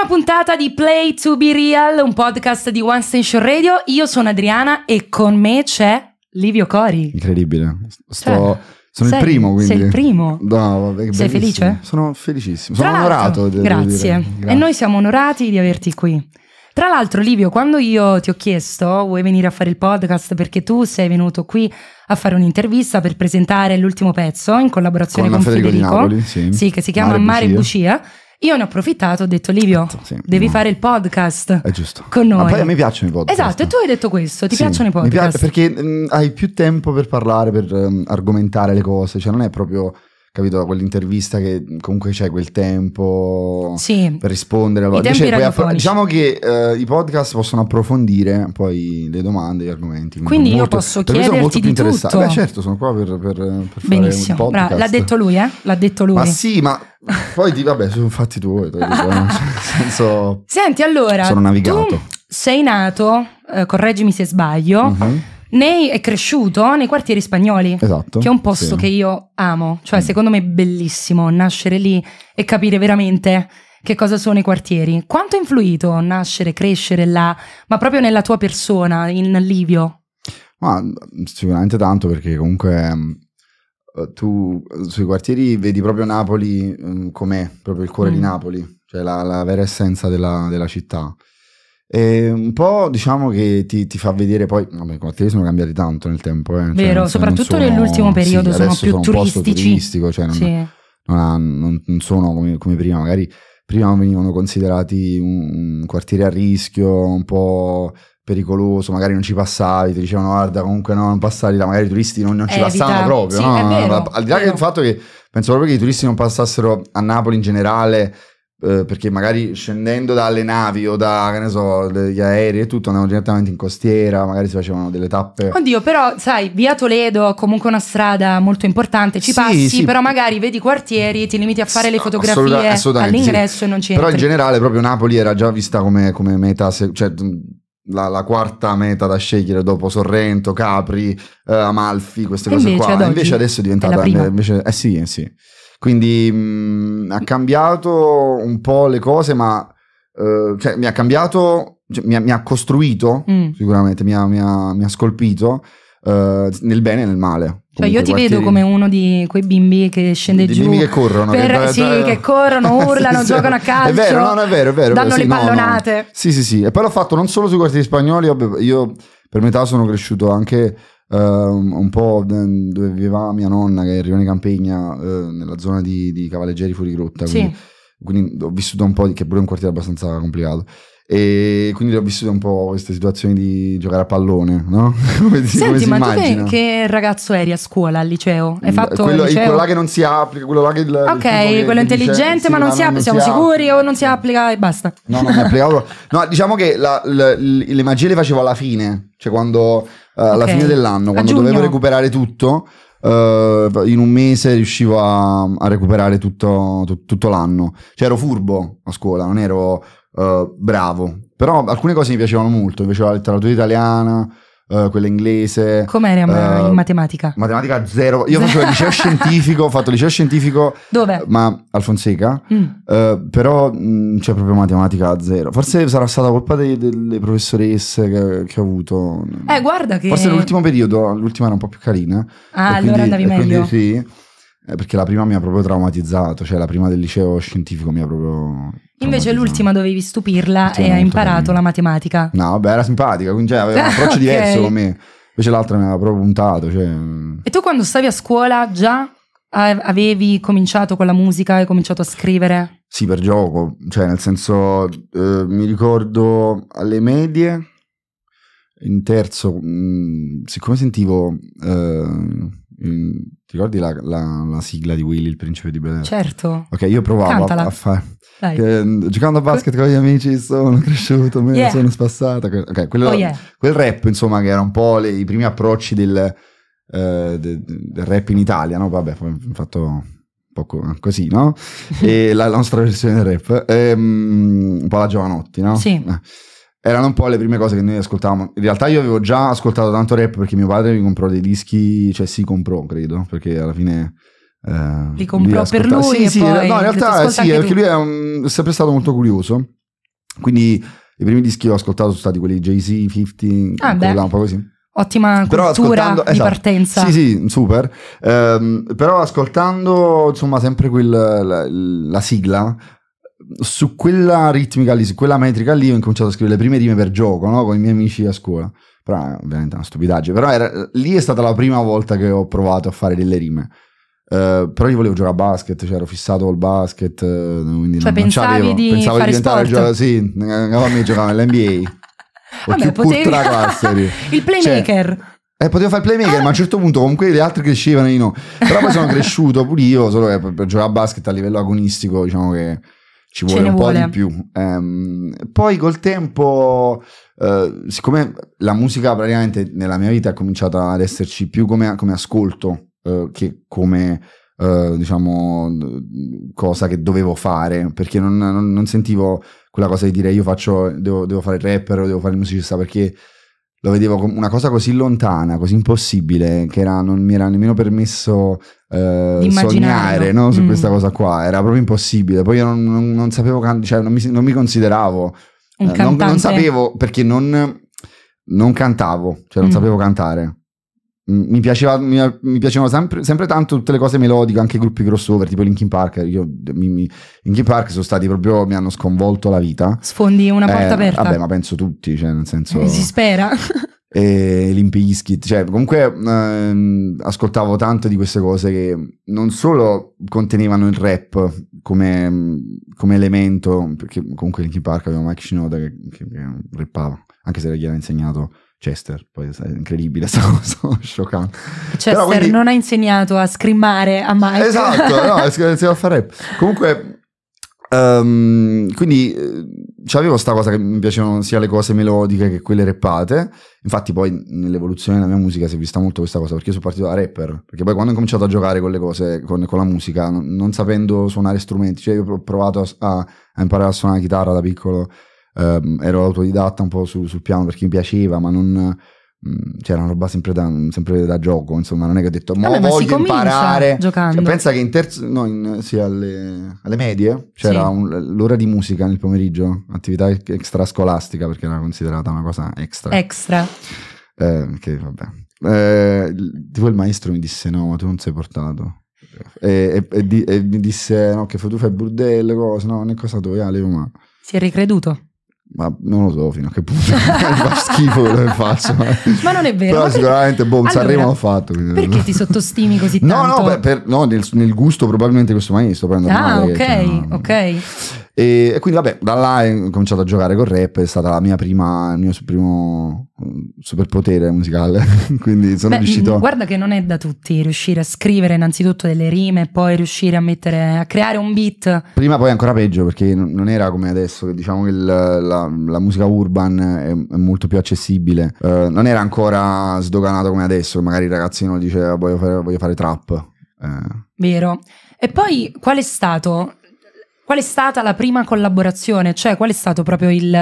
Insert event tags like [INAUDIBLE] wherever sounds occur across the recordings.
Prima puntata di Play to Be Real, un podcast di One Station Radio. Io sono Adriana e con me c'è Livio Cori. Incredibile. Sto... Cioè. Sono sei, il primo, quindi. Sei il primo. No, vabbè, sei felice? Sono felicissimo. Sono onorato. Grazie. grazie. E noi siamo onorati di averti qui. Tra l'altro, Livio, quando io ti ho chiesto vuoi venire a fare il podcast perché tu sei venuto qui a fare un'intervista per presentare l'ultimo pezzo in collaborazione con, con Federico, Federico Napoli, sì. sì. che si chiama Mare, Mare Bucia. Bucia io ne ho approfittato, ho detto Livio, sì, devi no. fare il podcast. È giusto. Con noi. Ma poi a me piacciono i podcast. Esatto, e tu hai detto questo, ti sì, piacciono i podcast. Mi piace perché mh, mm, hai più tempo per parlare, per mh, ehm, argomentare le cose, cioè non è proprio capito, quell'intervista che comunque c'è quel tempo sì. per rispondere. I Invece, poi, appro- diciamo che uh, i podcast possono approfondire poi le domande, gli argomenti. Quindi molto, io posso chiederti di tutto. Beh, certo, sono qua per, per, per Benissimo. Brava, l'ha detto lui, eh? L'ha detto lui. Ma sì, ma poi di, vabbè, sono fatti tuoi. Eh. [LAUGHS] senso, Senti, allora, sono navigato. sei nato, eh, correggimi se sbaglio, uh-huh Ney è cresciuto nei quartieri spagnoli, esatto, che è un posto sì. che io amo, cioè mm. secondo me è bellissimo nascere lì e capire veramente che cosa sono i quartieri. Quanto ha influito nascere, crescere là, ma proprio nella tua persona, in Livio? Ma mm, sicuramente tanto perché comunque mm, eh, tu eh, sui quartieri vedi proprio Napoli um, com'è, proprio il cuore mm. di Napoli, cioè la, la vera essenza della, della città. E un po' diciamo che ti, ti fa vedere poi, vabbè, i quartieri sono cambiati tanto nel tempo. Eh. Cioè, vero, soprattutto sono, nell'ultimo periodo sì, sono più sono turistici. Cioè non, sì. non, ha, non, non, sono come, come, prima, magari prima venivano considerati un, un, quartiere a rischio, un po' pericoloso, magari non ci passavi, ti dicevano guarda comunque no, non passare là, magari i turisti non, non ci passavano proprio, sì, no? vero, al di là del fatto che penso proprio che i turisti non passassero a Napoli in generale eh, perché magari scendendo dalle navi o da, che ne so, aerei e tutto andavano direttamente in costiera, magari si facevano delle tappe. Oddio, però sai, via Toledo, comunque una strada molto importante, ci sì, passi, sì. però magari vedi quartieri, ti limiti a fare le fotografie assoluta, all'ingresso sì. e non c'è. Però in generale proprio Napoli era già vista come, come meta, cioè la, la, quarta meta da scegliere dopo Sorrento, Capri, eh, Amalfi, queste e cose invece qua. Invece adesso è diventata. È invece, eh sì, eh sì. Quindi mh, mm, ha cambiato un po' le cose, ma eh, cioè, mi ha cambiato, cioè, mi, ha, mi, ha, costruito mm. sicuramente, mi ha, mi ha, mi ha scolpito. Uh, nel bene e nel male. Cioè io ti vedo come uno di quei bimbi che scende di giù. Bimbi che corrono. Per, che... Sì, che [LAUGHS] corrono, urlano, sì, giocano a calcio. È vero, no, no, è vero, è vero. Danno sì, le pallonate. No, no. Sì, sì, sì. E poi l'ho fatto non solo sui quartieri spagnoli, io per metà sono cresciuto anche uh, un po' dove viveva mia nonna che è Rione Campegna uh, nella zona di, di Cavalleggeri fuori grotta sì. quindi, quindi, ho vissuto un po' di, che pure è un quartiere abbastanza complicato e quindi ho vissuto un po' queste situazioni di giocare a pallone, no? [LAUGHS] come si, Senti, come ma tu che, che, ragazzo eri a scuola, al liceo? Hai mm, fatto quello, liceo? quello là che non si applica, quello là che... Il, ok, il quello intelligente dice, ma non si applica, siamo si sicuri o non si applica e basta? No, non mi applicavo. [LAUGHS] no, diciamo che la, la, le magie le facevo alla fine, cioè quando eh, alla fine dell'anno, quando dovevo recuperare tutto, Uh, in un mese riuscivo a, a recuperare tutto, tu, tutto, l'anno. Cioè ero furbo a scuola, non ero uh, bravo, però alcune cose mi piacevano molto, mi piaceva la letteratura italiana, uh, quella inglese. Com'era uh, in eh, matematica? Matematica zero. Io [LAUGHS] facevo liceo scientifico, ho fatto liceo scientifico. Dove? Eh, ma al Fonseca. Mm. Uh, però mh, mm, c'è proprio matematica zero. Forse sarà stata colpa dei, delle professoresse che, che, ho avuto. Eh, guarda che... Forse l'ultimo periodo, l'ultima era un po' più carina. Ah, allora quindi, andavi meglio. Quindi sì. Eh, perché la prima mi ha proprio traumatizzato, cioè la prima del liceo scientifico mi ha proprio... Invece l'ultima dovevi stupirla e hai imparato la matematica. No, vabbè, era simpatica, quindi cioè, aveva un approccio [LAUGHS] okay. diverso con me. Invece l'altra mi aveva proprio puntato. Cioè... E tu quando stavi a scuola già avevi cominciato con la musica, hai cominciato a scrivere? Sì, per gioco, cioè nel senso eh, mi ricordo alle medie, in terzo, mh, mm, siccome sentivo... Eh, Mm, ti ricordi la, la, la, sigla di Willy, il principe di Bel Certo. Ok, io provavo a, a fare. Mm, giocando a basket con gli amici sono [LAUGHS] cresciuto, me yeah. sono spassata. Okay, quello, oh, yeah. Quel rap, insomma, che era un po' le, i primi approcci del, uh, de, del, rap in Italia, no? Vabbè, ho fatto un po' così, no? [LAUGHS] E la, la, nostra versione del rap, ehm, un po' la giovanotti, no? Sì. Eh erano un po' le prime cose che noi ascoltavamo. In realtà io avevo già ascoltato tanto rap perché mio padre mi comprò dei dischi, cioè si comprò, credo, perché alla fine... Eh, li comprò li per lui? Sì, sì, no, in realtà sì, perché tu. lui è, un, è, sempre stato molto curioso. Quindi i primi dischi che ho ascoltato sono stati quelli Jay-Z, 50, ah, là, un po' così. Ottima però cultura di esatto, partenza. Sì, sì, super. Um, però ascoltando, insomma, sempre quel, la, la sigla, su quella ritmica lì, su quella metrica lì ho incominciato a scrivere le prime rime per gioco, no? Con i miei amici a scuola. Però eh, ovviamente è una stupidaggine. Però era, lì è stata la prima volta che ho provato a fare delle rime. Uh, però io volevo giocare a basket, cioè ero fissato col basket, eh, quindi cioè, non, pensavi non di pensavo di diventare giocatore, sì, a me giocavo nell'NBA. [LAUGHS] Ho Vabbè, più potevi... classe. [LAUGHS] il cioè, playmaker. Cioè, eh, potevo fare il playmaker, ma a un certo punto comunque gli altri crescevano io no. Però poi sono cresciuto pure io, solo che per, per giocare a basket a livello agonistico, diciamo che ci vuole un vuole. po' di più. Um, poi col tempo, uh, siccome la musica praticamente nella mia vita è cominciata ad esserci più come, come ascolto uh, che come uh, diciamo cosa che dovevo fare, perché non, non, non, sentivo quella cosa di dire io faccio, devo, devo fare il rapper o devo fare il musicista perché lo vedevo come una cosa così lontana, così impossibile, che era, non mi era nemmeno permesso eh, sognare no? su mm. questa cosa qua, era proprio impossibile. Poi io non, non, non sapevo, can- cioè non mi, non mi consideravo, eh, non, sapevo perché non, cantavo, cioè non mm. sapevo cantare mi, piaceva, mi, mi, piacevano sempre, sempre, tanto tutte le cose melodiche, anche i gruppi crossover, tipo Linkin Park. Io, mi, mi, Linkin Park sono stati proprio, mi hanno sconvolto la vita. Sfondi una eh, porta eh, aperta. Vabbè, ma penso tutti, cioè, nel senso... Eh, si spera. [LAUGHS] e Limpiskit, cioè comunque ehm, ascoltavo tante di queste cose che non solo contenevano il rap come, come elemento, perché comunque Linkin Park aveva Mike Shinoda che, che, che rappava, anche se era gli aveva insegnato Chester, poi è incredibile, sono, [LAUGHS] sono scioccato. Chester quindi... non ha insegnato a scrimmare a Mike. Esatto, no, [LAUGHS] insegnava a fare rap. Comunque, um, quindi eh, c'avevo sta cosa che mi piacevano sia le cose melodiche che quelle rappate. Infatti poi nell'evoluzione della mia musica si è vista molto questa cosa, perché io sono partito da rapper. Perché poi quando ho cominciato a giocare con le cose, con, con la musica, non, non, sapendo suonare strumenti, cioè io ho provato a, a imparare a suonare la chitarra da piccolo ehm, ero autodidatta un po' sul, sul, piano perché mi piaceva, ma non... Mm, c'era una roba sempre da, sempre da gioco, insomma, non è che ho detto, Vabbè, ma voglio imparare. Cioè, giocando. Cioè, pensa che in terzo, no, in, sì, alle, alle medie c'era sì. un, l'ora di musica nel pomeriggio, attività extrascolastica perché era considerata una cosa extra. Extra. Eh, che vabbè. Eh, tipo il maestro mi disse: No, ma tu non sei portato. E, e, e, di, e mi disse: No, che tu fai burdelle cose, no, non è cosa tua, Leo, ma. Si è ricreduto ma non lo so fino a che punto [LAUGHS] [LAUGHS] fa schifo quello che faccio eh. ma non è vero però sicuramente boh, allora, Sanremo l'ho fatto quindi... perché ti sottostimi così no, tanto no no, per, per, no nel, nel, gusto probabilmente questo maestro prendo ah male, ok cioè, no, ok e, e, quindi vabbè, da là ho cominciato a giocare col rap, è stato il mio primo mm, superpotere musicale, [LAUGHS] quindi sono Beh, riuscito... Mm, guarda che non è da tutti riuscire a scrivere innanzitutto delle rime e poi riuscire a mettere, a creare un beat. Prima poi ancora peggio perché non era come adesso, diciamo che il, la, la, musica urban è, è molto più accessibile, uh, non era ancora sdoganato come adesso, magari il ragazzino diceva ah, voglio fare, voglio fare trap. Eh. Vero. E poi qual è stato Qual è stata la prima collaborazione? Cioè, qual è stato proprio il,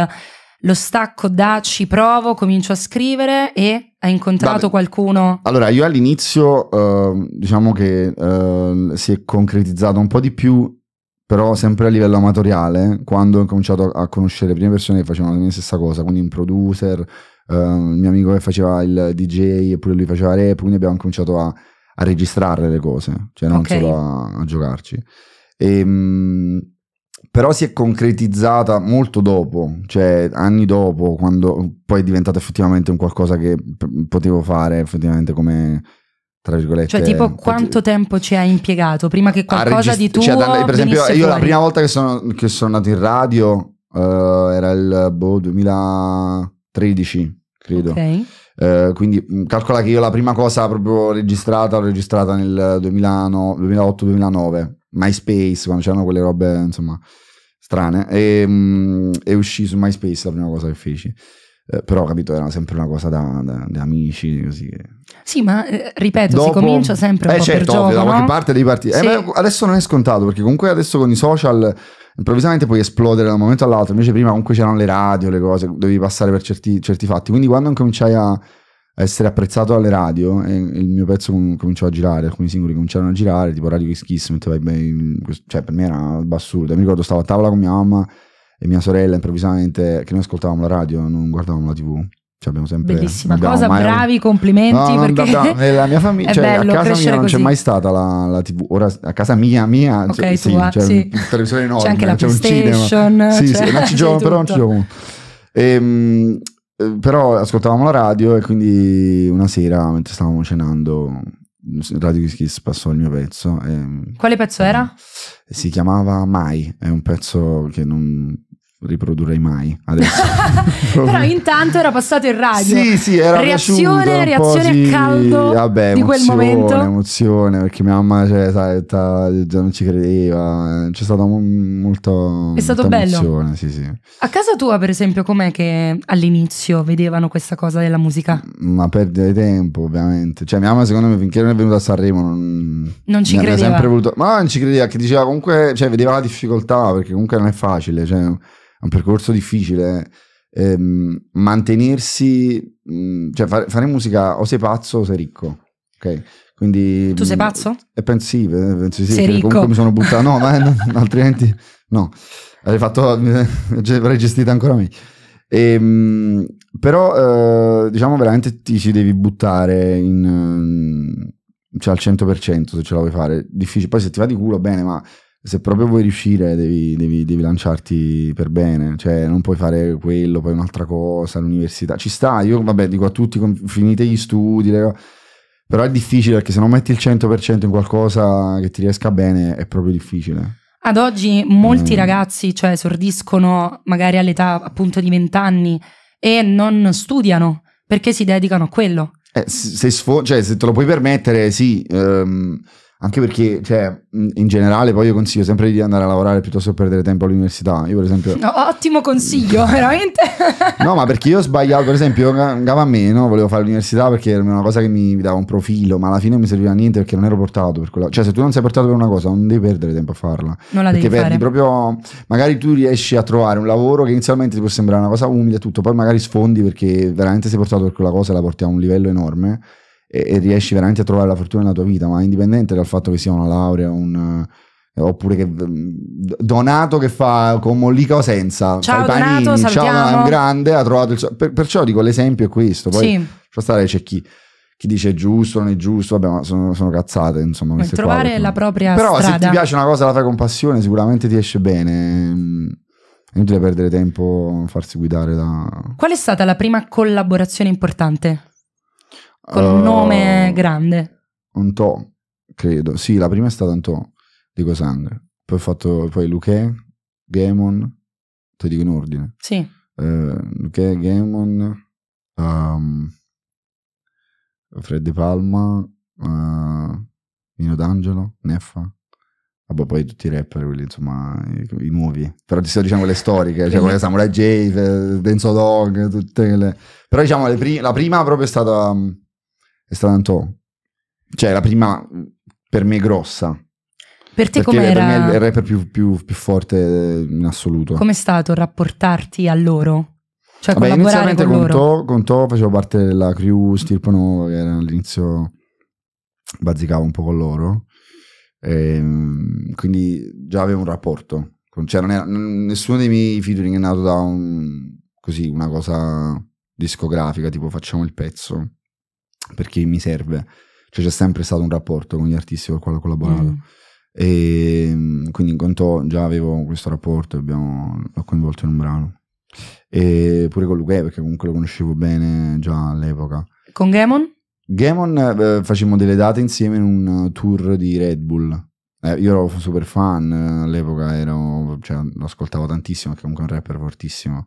lo stacco da ci provo, comincio a scrivere e hai incontrato Vabbè. qualcuno? Allora, io all'inizio uh, diciamo che uh, si è concretizzato un po' di più, però sempre a livello amatoriale, quando ho cominciato a conoscere le prime persone che facevano la stessa cosa, quindi un producer, uh, il mio amico che faceva il DJ e pure lui faceva rap, quindi abbiamo cominciato a, a registrare le cose, cioè non okay. solo a, a giocarci. E, mh, però si è concretizzata molto dopo, cioè anni dopo, quando poi è diventata effettivamente un qualcosa che p- potevo fare effettivamente come... Tra virgolette, cioè, tipo, quanto pot- tempo ci hai impiegato prima che qualcosa regist- di cioè, tuo? Cioè, da, per esempio, io fuori. la prima volta che sono, che sono andato in radio uh, era il boh, 2013, credo. Okay. Uh, quindi calcola che io la prima cosa proprio registrata l'ho registrata nel 2008-2009 MySpace, quando c'erano quelle robe, insomma, strane. E, ehm, mh, e uscì su MySpace la prima cosa che feci. Eh, però capito era sempre una cosa da, da, da amici così. sì ma eh, ripeto Dopo, si comincia sempre un eh, po' certo, per gioco da no? parte devi partire eh, sì. eh, adesso non è scontato perché comunque adesso con i social improvvisamente puoi esplodere da un momento all'altro invece prima comunque c'erano le radio le cose dovevi passare per certi, certi fatti quindi quando cominciai a essere apprezzato alle radio e il mio pezzo com- cominciò a girare, alcuni singoli cominciarono a girare, tipo Radio Kiss Kiss, cioè per me era assurdo, mi ricordo stavo a tavola con mia mamma e mia sorella improvvisamente, che noi ascoltavamo la radio, non guardavamo la tv. Cioè abbiamo sempre, Bellissima abbiamo cosa, mai... bravi, complimenti. No, perché da, [LAUGHS] nella mia famiglia, cioè, a casa mia non così. c'è mai stata la, la, TV. Ora a casa mia, mia okay, cioè, tua, sì, c'è sì. un televisore enorme, c'è anche la c'è PlayStation. Un cinema. Sì, cioè, sì, ma ci [LAUGHS] gioco, però non ci gioco. E, ehm, eh, però ascoltavamo la radio e quindi una sera mentre stavamo cenando Radio Kiss passò il mio pezzo e, quale pezzo eh, era? si chiamava Mai è un pezzo che non riprodurrei mai adesso. [LAUGHS] Però intanto era passato il radio. Sì, sì, era reazione, reazione sì, a caldo vabbè, di quel momento. Emozione, perché mia mamma cioè, sai, ta, già non ci credeva, c'è stata m- molto È stato bello. Sì, sì. A casa tua, per esempio, com'è che all'inizio vedevano questa cosa della musica? Ma perdere tempo, ovviamente. Cioè, mia mamma secondo me finché non è venuta a Sanremo non, non ci credeva. Sempre Voluto... Ma non ci credeva che diceva comunque, cioè, vedeva la difficoltà perché comunque non è facile, cioè è un percorso difficile. Eh. Ehm, mantenersi, mh, mm, cioè fare, fare, musica o sei pazzo o sei ricco. Ok. Quindi, tu sei mm, pazzo? E eh, penso sì, eh, penso sì, sei ricco. comunque mi sono buttato, no, ma [LAUGHS] altrimenti no, avrei, fatto, cioè, avrei gestito ancora me. E, ehm, però eh, diciamo veramente ti ci devi buttare in, mm, cioè al 100% se ce la vuoi fare, difficile, poi se ti va di culo bene, ma se proprio vuoi riuscire devi, devi, devi, lanciarti per bene, cioè non puoi fare quello, poi un'altra cosa, l'università, ci sta, io vabbè dico a tutti finite gli studi, le... però è difficile perché se non metti il 100% in qualcosa che ti riesca bene è proprio difficile. Ad oggi molti mm. ragazzi, cioè esordiscono magari all'età appunto di 20 anni e non studiano perché si dedicano a quello. Eh, se, se, sfo- cioè, se te lo puoi permettere, sì. Um anche perché, cioè, in generale, poi io consiglio sempre di andare a lavorare piuttosto che perdere tempo all'università. Io, per esempio. No, ottimo consiglio, [LAUGHS] veramente. no, ma perché io ho sbagliato per esempio, io andavo a meno, volevo fare l'università perché era una cosa che mi dava un profilo, ma alla fine non mi serviva a niente perché non ero portato per quella. Cioè, se tu non sei portato per una cosa, non devi perdere tempo a farla. Non la perché devi perdi fare. proprio. Magari tu riesci a trovare un lavoro che inizialmente ti può sembrare una cosa umile e tutto, poi magari sfondi perché veramente sei portato per quella cosa e la porti a un livello enorme e, e, riesci veramente a trovare la fortuna nella tua vita, ma indipendente dal fatto che sia una laurea, un, eh, oppure che mm, Donato che fa con Mollica o senza ciao fai Donato, panini, salutiamo. un grande, ha trovato il suo... Per, perciò dico l'esempio è questo, poi sì. c'è, stare, c'è chi, chi dice è giusto, non è giusto, vabbè, ma sono, sono cazzate, insomma. Trovare qua, perché... la propria Però strada. se ti piace una cosa la fai con passione, sicuramente ti esce bene. Mm, è inutile perdere tempo a farsi guidare da... Qual è stata la prima collaborazione importante? Con un nome ehm, grande. Un to, credo. Sì, la prima è stata un to di Cosang. Poi ho fatto poi Luque, Gamon, te dico in ordine. Sì. Uh, Luque, Gamon, um, ehm, Fred De Palma, uh, Nino D'Angelo, Neffa. Vabbè, poi tutti i rapper, quelli, insomma, i, i, nuovi. Però ti sto dicendo quelle storiche, cioè quelle Samurai J, eh, Denso Dog, tutte quelle... Però diciamo pri- la prima proprio è stata... Um, è stata tanto... Cioè, la prima per me grossa. Per te come era il rapper più, più, più forte in assoluto. come è stato rapportarti a loro? Cioè, Vabbè, inizialmente con, con, to, con To facevo parte della crew Stirpano, che era all'inizio bazzicavo un po' con loro. E, ehm, quindi già avevo un rapporto. Cioè, non era, nessuno dei miei featuring è nato da un, così, una cosa discografica, tipo facciamo il pezzo perché mi serve. Cioè c'è sempre stato un rapporto con gli artisti con i quali ho collaborato. Mm. E ehm, quindi in quanto già avevo questo rapporto, abbiamo, l'ho coinvolto in un brano. E pure con Luque, perché comunque lo conoscevo bene già all'epoca. Con Gamon? Gamon eh, facemmo delle date insieme in un tour di Red Bull. Eh, io ero super fan all'epoca, ero, cioè, lo ascoltavo tantissimo, perché comunque è un rapper fortissimo.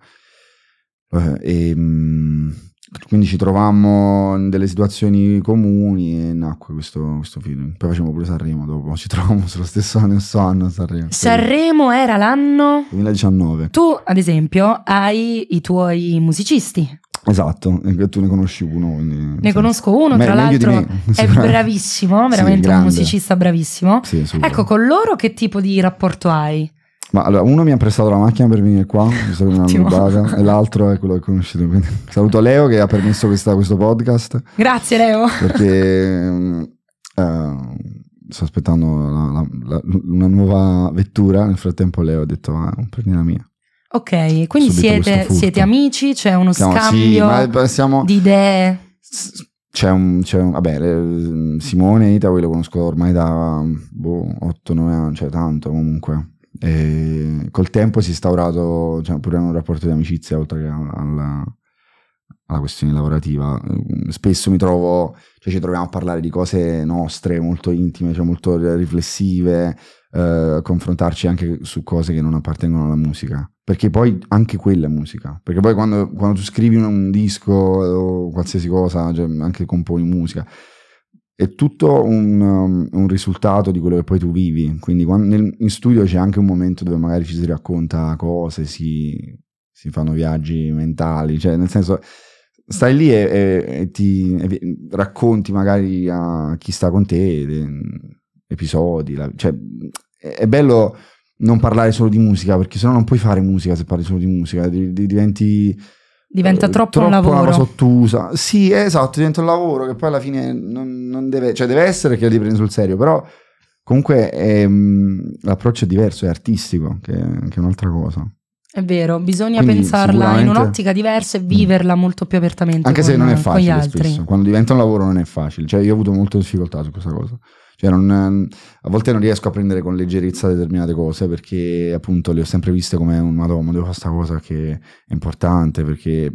e... Mh, ehm, quindi ci trovammo in delle situazioni comuni e nacque questo, questo film. Poi facciamo pure Sanremo dopo, ci trovavamo sullo stesso anno, stesso anno Sanremo. Sanremo era l'anno 2019. Tu, ad esempio, hai i tuoi musicisti. Esatto, e tu ne conosci uno. Quindi, ne conosco uno, me, tra l'altro [LAUGHS] è bravissimo, veramente sì, un musicista bravissimo. Sì, ecco, con loro che tipo di rapporto hai? Ma allora, uno mi ha prestato la macchina per venire qua, baga, e l'altro è quello che ho conosciuto. Quindi, saluto Leo che ha permesso questa, questo podcast. Grazie Leo. Perché uh, sto aspettando la, la, la, una nuova vettura, nel frattempo Leo ha detto ah, prendi la mia. Ok, quindi siete, siete, amici, c'è uno siamo, scambio sì, eh, siamo, di idee. C'è un, c'è un, vabbè, Simone Itaui lo conosco ormai da boh, 8-9 anni, cioè tanto comunque e col tempo si è instaurato cioè, pure un rapporto di amicizia oltre che alla, alla questione lavorativa. Ehm, spesso mi trovo, cioè ci troviamo a parlare di cose nostre, molto intime, cioè molto riflessive, eh, confrontarci anche su cose che non appartengono alla musica. Perché poi anche quella è musica. Perché poi quando, quando tu scrivi un, un disco eh, o qualsiasi cosa, cioè anche componi musica, è tutto un, um, un, risultato di quello che poi tu vivi. Quindi quando, nel, in studio c'è anche un momento dove magari ci si racconta cose, si, si fanno viaggi mentali, cioè nel senso stai lì e, e, e ti e racconti magari a chi sta con te de, episodi, la, cioè è, è, bello non parlare solo di musica perché sennò non puoi fare musica se parli solo di musica, di, di, diventi diventa troppo, eh, troppo un lavoro. Una cosa ottusa. Sì, esatto, diventa un lavoro che poi alla fine non, non deve, cioè deve essere che li prendi sul serio, però comunque è, mm, l'approccio è diverso, è artistico, che, che è un'altra cosa. È vero, bisogna Quindi, pensarla in un'ottica diversa e mm. viverla molto più apertamente. Anche con, se non è facile spesso, quando diventa un lavoro non è facile, cioè io ho avuto molte difficoltà su questa cosa. Cioè non, ehm, a volte non riesco a prendere con leggerezza determinate cose perché appunto le ho sempre viste come un madonna, devo fare questa cosa che è importante perché...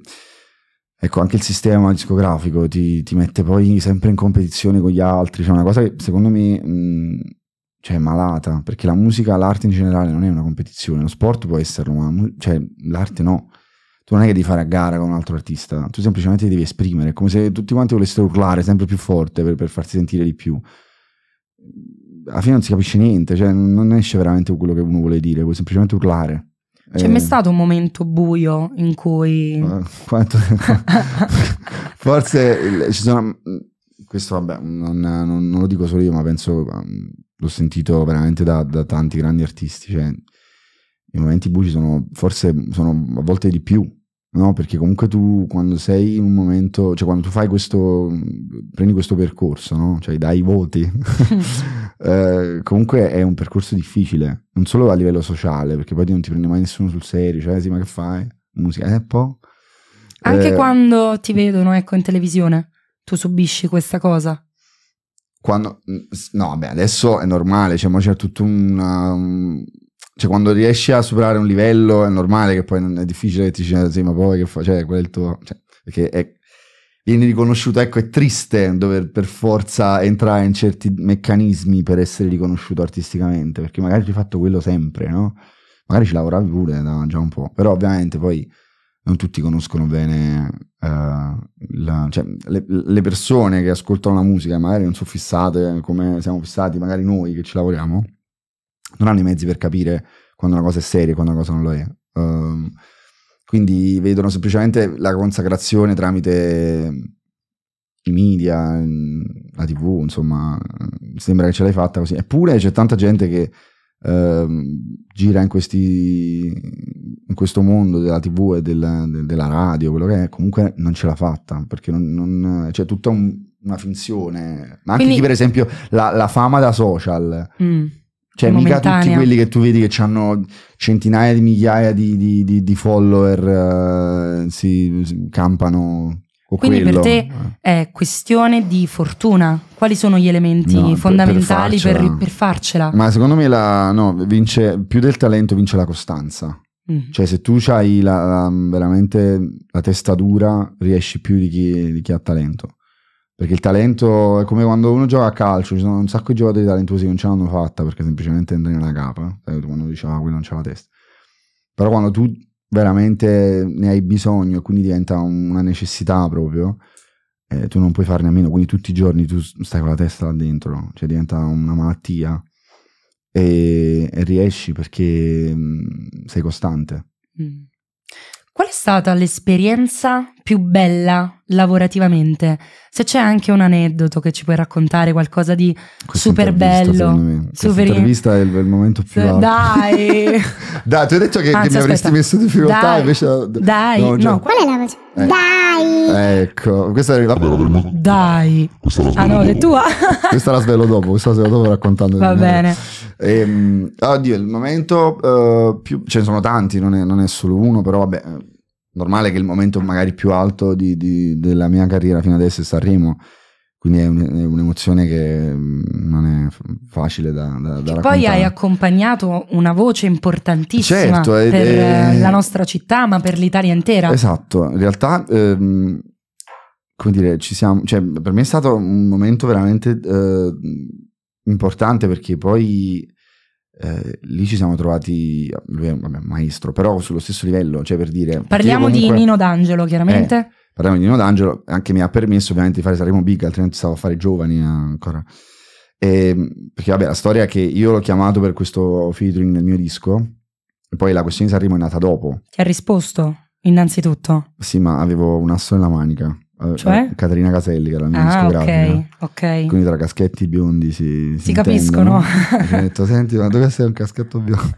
Ecco, anche il sistema discografico ti, ti, mette poi sempre in competizione con gli altri, cioè una cosa che secondo me mh, mhmm, cioè, è malata, perché la musica, l'arte in generale non è una competizione, lo sport può esserlo, ma cioè, l'arte no. Tu non è che devi fare a gara con un altro artista, tu semplicemente devi esprimere, come se tutti quanti volessero urlare sempre più forte per, per farsi sentire di più alla fine non si capisce niente, cioè non esce veramente quello che uno vuole dire, vuoi semplicemente urlare. C'è mai eh. stato un momento buio in cui... Quanto... [LAUGHS] Forse ci sono... Mm, questo vabbè, non, non, non, lo dico solo io, ma penso mm, l'ho sentito veramente da, da tanti grandi artisti. Cioè, I momenti buci sono forse sono a volte di più No, perché comunque tu quando sei in un momento, cioè quando tu fai questo, prendi questo percorso, no? cioè dai voti, [LAUGHS] eh, comunque è un percorso difficile, non solo a livello sociale, perché poi non ti prende mai nessuno sul serio, cioè sì ma che fai? Musica, eh po'. Anche eh, quando ti vedono, ecco, in televisione, tu subisci questa cosa? Quando, no, vabbè, adesso è normale, cioè ma c'è tutto una, cioè quando riesci a superare un livello è normale che poi non è difficile che ti dici eh, sì ma poi che fa cioè qual è il tuo cioè, perché è, vieni riconosciuto ecco è triste dover per forza entrare in certi meccanismi per essere riconosciuto artisticamente perché magari hai fatto quello sempre no? magari ci lavoravi pure da già un po' però ovviamente poi non tutti conoscono bene uh, la, cioè, le, le, persone che ascoltano la musica magari non sono fissate come siamo fissati magari noi che ci lavoriamo non hanno i mezzi per capire quando una cosa è seria e quando una cosa non lo è. Um, quindi vedono semplicemente la consacrazione tramite ehm, i media, la tv, insomma, sembra che ce l'hai fatta così. Eppure c'è tanta gente che uh, gira in, questi, in, questo mondo della tv e della, de, della, radio, quello che è, comunque non ce l'ha fatta, perché non, non, c'è cioè, tutta un, una finzione. Ma anche Quindi... chi per esempio la, la fama da social. Mm cioè, mica tutti quelli che tu vedi che hanno centinaia di migliaia di, di, di, di follower uh, si, si campano. Quindi quello. per te eh. è questione di fortuna. Quali sono gli elementi no, fondamentali per, farcela. per, per farcela? Ma secondo me la, no, vince, più del talento vince la costanza. Mm. Cioè, se tu hai la, la, veramente la testa dura, riesci più di chi, di chi ha talento. Perché il talento è come quando uno gioca a calcio, ci sono un sacco di giocatori talentuosi che non ce l'hanno fatta perché semplicemente entrano nella capa, eh, quando diceva ah, quello non c'ha la testa. Però quando tu veramente ne hai bisogno e quindi diventa una necessità proprio, eh, tu non puoi farne a meno, quindi tutti i giorni tu stai con la testa là dentro, cioè diventa una malattia e, e riesci perché mm, sei costante. Mm. Qual è stata l'esperienza più bella lavorativamente. Se c'è anche un aneddoto che ci puoi raccontare, qualcosa di Questa super bello. Super intervista è il, il momento più alto. Dai! [LAUGHS] dai, ti ho detto che, Anzi, che mi avresti messo in difficoltà, dai. invece... Dai, no, no, qual è la voce? Eh. Dai! Ecco, questa è la... Dai! ah no, è tua! [LAUGHS] questa la svelo dopo, questa la svelo dopo raccontando. Va bene. Ehm, oddio, il momento uh, più... Ce ne sono tanti, non è, non è solo uno, però vabbè normale che il momento magari più alto di, di, della mia carriera fino adesso è Sanremo quindi è, un, è un'emozione che mm, non è facile da, da, da raccontare. Poi hai accompagnato una voce importantissima certo, per è, eh, la nostra città, ma per l'Italia intera. Esatto, in realtà ehm, come dire, ci siamo, cioè, per me è stato un momento veramente eh, importante perché poi eh, lì ci siamo trovati, lui è un maestro, però sullo stesso livello, cioè per dire... Parliamo comunque, di Nino D'Angelo, chiaramente. Eh, parliamo di Nino D'Angelo, anche mi ha permesso ovviamente di fare Saremo Big, altrimenti stavo a fare giovani ancora. E, ehm, perché vabbè, la storia è che io l'ho chiamato per questo featuring nel mio disco, e poi la questione di Saremo è nata dopo. Ti ha risposto, innanzitutto? Sì, ma avevo un asso nella manica. Eh, eh, cioè? Caterina Caselli, che era la mia ah, discografica. Ok, ok. Quindi tra caschetti biondi si, si, si capiscono. [LAUGHS] Mi ho detto, senti, ma dove sei un caschetto biondo?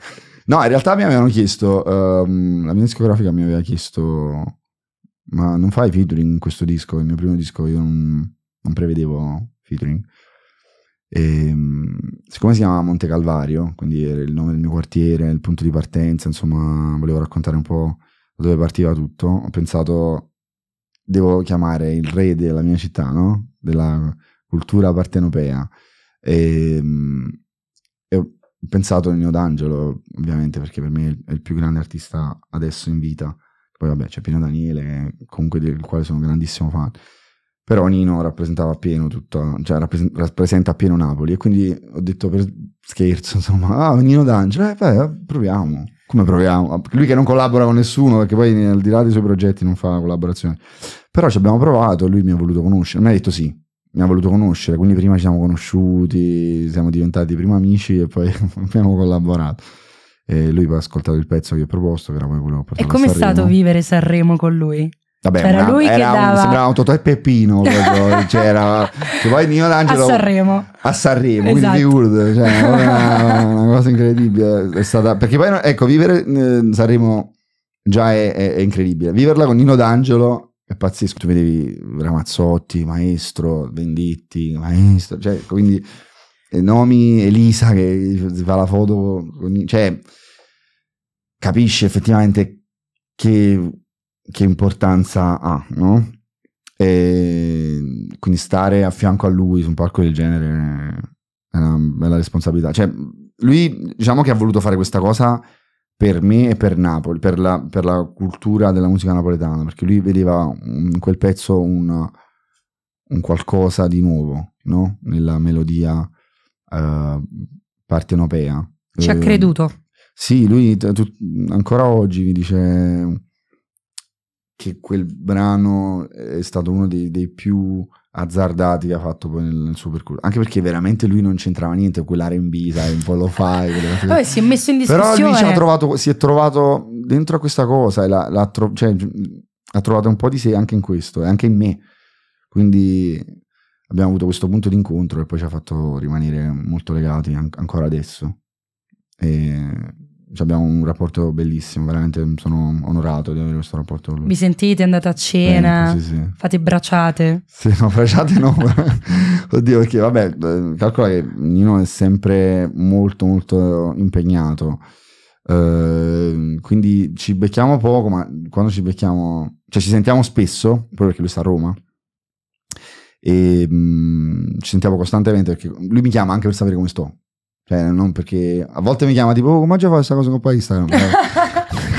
No, in realtà mi avevano chiesto, um, la mia discografica mi aveva chiesto, ma non fai featuring in questo disco? Il mio primo disco io non, non prevedevo featuring. E, ehm, siccome si chiamava Monte Calvario, quindi era il nome del mio quartiere, il punto di partenza, insomma, volevo raccontare un po' da dove partiva tutto, ho pensato devo chiamare il re della mia città, no? della cultura partenopea. E, ehm, e ho pensato a mio D'Angelo, ovviamente, perché per me è il più grande artista adesso in vita. Poi vabbè, c'è Pino Daniele, comunque del quale sono un grandissimo fan. Però Nino rappresentava appieno tutta, cioè rappresenta appieno Napoli e quindi ho detto per scherzo, insomma, ah, Nino D'Angelo, eh, beh, proviamo. Come proviamo? Lui che non collabora con nessuno, perché poi al di là dei suoi progetti non fa collaborazione. Però ci abbiamo provato e lui mi ha voluto conoscere. Mi ha detto sì, mi ha voluto conoscere. Quindi prima ci siamo conosciuti, siamo diventati prima amici e poi [LAUGHS] abbiamo collaborato. E lui ha ascoltato il pezzo che ho proposto, che era poi quello che ho portato E com'è stato vivere Sanremo con lui? Vabbè, era una, lui era che dava... un, sembrava un Totò e Peppino, proprio, cioè poi Nino D'Angelo a Sanremo, a Sanremo esatto. quindi cioè, una, [LAUGHS] una, cosa incredibile è stata, perché poi ecco vivere eh, Sanremo già è, è, è, incredibile, viverla con Nino D'Angelo è pazzesco, tu vedevi Ramazzotti, Maestro, Venditti, Maestro, cioè quindi eh, nomi, Elisa che fa la foto, con, cioè capisci effettivamente che che importanza ha, no? E quindi stare a fianco a lui su un palco del genere è una bella responsabilità. Cioè, lui diciamo che ha voluto fare questa cosa per me e per Napoli, per la, per la cultura della musica napoletana, perché lui vedeva in quel pezzo un, un qualcosa di nuovo, no? Nella melodia uh, partenopea. Ci ha eh, creduto. sì, lui t- ancora oggi mi dice che quel brano è stato uno dei, dei più azzardati che ha fatto poi nel, nel, suo percorso anche perché veramente lui non c'entrava niente quell'R&B sai un po' lo fai Vabbè, si è messo in discussione però lui trovato, si è trovato dentro a questa cosa e la, la tro- cioè, ha trovato un po' di sé anche in questo e anche in me quindi abbiamo avuto questo punto d'incontro che poi ci ha fatto rimanere molto legati an- ancora adesso e cioè, abbiamo un rapporto bellissimo, veramente sono onorato di avere questo rapporto con lui. Vi sentite? Andate a cena? Sì, sì. Fate bracciate? Sì, no, bracciate no. [LAUGHS] Oddio, perché vabbè, calcola che Nino è sempre molto molto impegnato. Uh, quindi ci becchiamo poco, ma quando ci becchiamo, cioè ci sentiamo spesso, proprio perché lui sta a Roma. E mh, mm, ci sentiamo costantemente perché lui mi chiama anche per sapere come sto cioè, non perché a volte mi chiama tipo, oh, come già fai questa cosa con Instagram? Eh.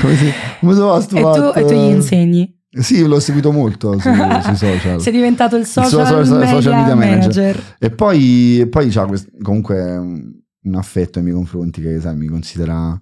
[LAUGHS] come si, come si fa sto e, tu, e tu gli insegni? Sì, l'ho seguito molto su, sui [LAUGHS] social. Sei diventato il social, il social, media, social media manager. manager. E poi, poi c'ha quest- comunque un affetto nei miei confronti che sai, mi considera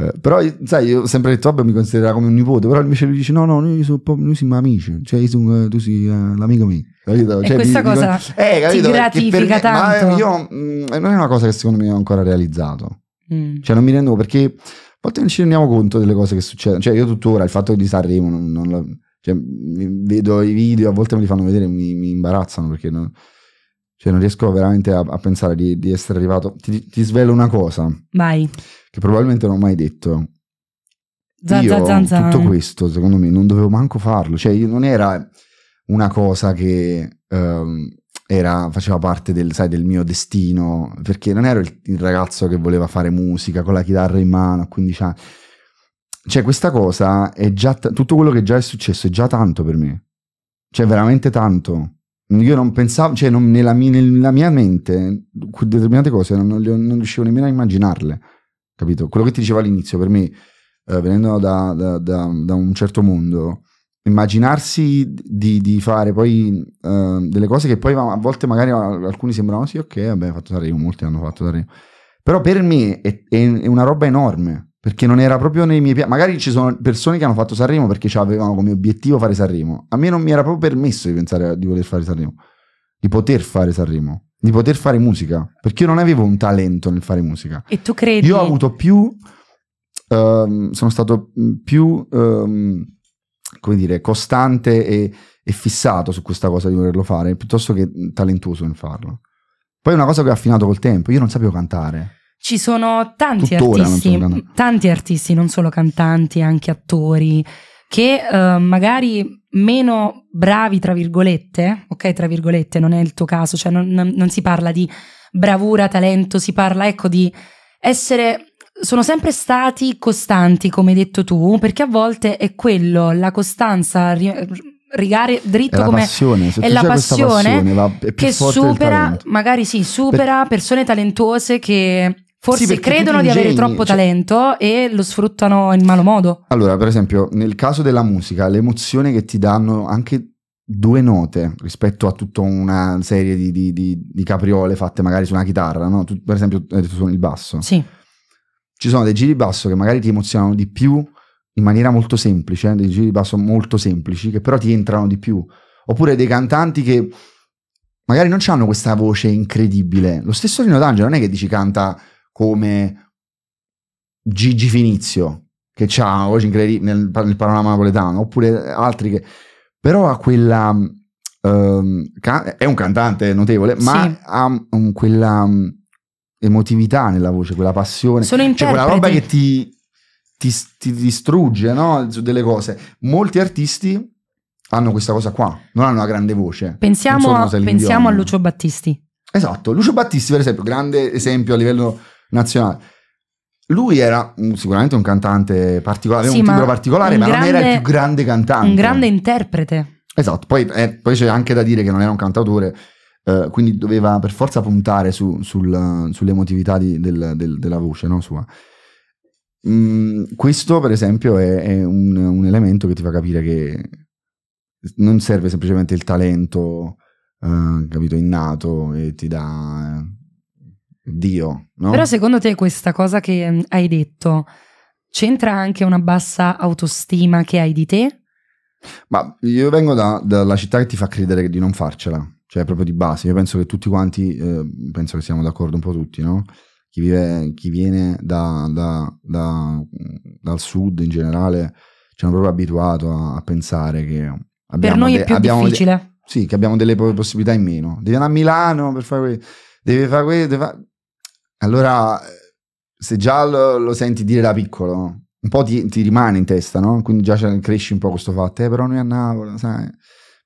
eh, però, sai, io ho sempre detto, vabbè, mi considera come un nipote, però invece lui dice, no, no, noi, sono, noi siamo amici, cioè sono, eh, tu sei uh, l'amico mio. Capito? Cioè, questa mi, cosa mi, eh, capito? ti gratifica me, tanto. Io, mh, mm, non è una cosa che secondo me ho ancora realizzato. Mm. Cioè, non mi rendo perché a volte non ci rendiamo conto delle cose che succedono. Cioè, io tuttora il fatto di Sanremo non, non la, cioè, vedo i video, a volte me li fanno vedere, mi, mi imbarazzano perché non, cioè, non riesco veramente a, a pensare di, di, essere arrivato. Ti, ti, svelo una cosa. Vai. Che probabilmente non ho mai detto. Zan, io, zan, zan, tutto questo, secondo me, non dovevo manco farlo. Cioè, non era una cosa che um, era, faceva parte del, sai, del, mio destino. Perché non ero il, il, ragazzo che voleva fare musica con la chitarra in mano a 15 anni. Cioè, questa cosa è già. T- tutto quello che già è successo è già tanto per me. Cioè, veramente tanto io non pensavo, cioè non, nella, mia, nella, mia, mente determinate cose non, non, non, riuscivo nemmeno a immaginarle, capito? Quello che ti dicevo all'inizio, per me, eh, venendo da, da, da, da, un certo mondo, immaginarsi di, di fare poi eh, delle cose che poi a volte magari alcuni sembrano sì, ok, vabbè, fatto da Sanremo, molti hanno fatto da Sanremo, però per me è, è, è una roba enorme, perché non era proprio nei miei piani. Magari ci sono persone che hanno fatto Sanremo perché avevano come obiettivo fare Sanremo. A me non mi era proprio permesso di pensare di voler fare Sanremo. Di poter fare Sanremo. Di poter fare musica. Perché io non avevo un talento nel fare musica. E tu credi? Io ho avuto più... Um, sono stato più... Um, come dire, costante e, e, fissato su questa cosa di volerlo fare, piuttosto che talentuoso nel farlo. Poi è una cosa che ho affinato col tempo, io non sapevo cantare. Ci sono tanti Tuttora artisti, tanti artisti, non solo cantanti, anche attori, che eh, magari meno bravi, tra virgolette, ok, tra virgolette, non è il tuo caso, cioè non, non, non si parla di bravura, talento, si parla, ecco, di essere sono sempre stati costanti, come hai detto tu, perché a volte è quello, la costanza, rigare dritto come è la passione, è la passione che supera, magari sì, supera persone talentuose che Forse sì, credono di ingegni, avere troppo cioè... talento e lo sfruttano in malo modo. Allora, per esempio, nel caso della musica, l'emozione che ti danno anche due note rispetto a tutta una serie di, di, di, di capriole fatte magari su una chitarra, no? tu, per esempio, eh, tu suoni il basso. Sì. Ci sono dei giri basso che magari ti emozionano di più in maniera molto semplice, eh? dei giri basso molto semplici, che però ti entrano di più. Oppure dei cantanti che magari non hanno questa voce incredibile. Lo stesso Rino D'Angelo non è che dici canta come Gigi Finizio, che c'ha oggi incredib- nel, nel panorama napoletano, oppure altri che... Però ha quella... Um, ehm, can- è un cantante notevole, ma sì. ha um, quella um, emotività nella voce, quella passione, cioè quella roba che ti, ti, ti distrugge no? su delle cose. Molti artisti hanno questa cosa qua, non hanno una grande voce. Pensiamo, pensiamo a Lucio Battisti. Esatto, Lucio Battisti per esempio, grande esempio a livello nazionale. Lui era mm, sicuramente un cantante particolare, sì, un timbro particolare, ma grande, non era il più grande cantante. Un grande interprete. Esatto, poi, eh, poi c'è anche da dire che non era un cantautore, eh, quindi doveva per forza puntare su, sul, sull'emotività di, del, del, della voce no, sua. Mm, questo, per esempio, è, è un, un, elemento che ti fa capire che non serve semplicemente il talento, eh, capito, innato e ti dà eh, Dio. No? Però secondo te questa cosa che mm, hai detto c'entra anche una bassa autostima che hai di te? Ma io vengo da, dalla città che ti fa credere di non farcela, cioè proprio di base. Io penso che tutti quanti, eh, penso che siamo d'accordo un po' tutti, no? Chi, vive, chi viene da, da, dal sud in generale ci hanno proprio abituato a, a pensare che per noi è più de- difficile. De- sì, che abbiamo delle possibilità in meno. Devi andare a Milano per fare quello. Devi fare quello. Devi fare... Allora, se già lo, lo senti dire da piccolo, un po' ti, ti, rimane in testa, no? Quindi già cresci un po' questo fatto, eh, però noi a Napoli, sai,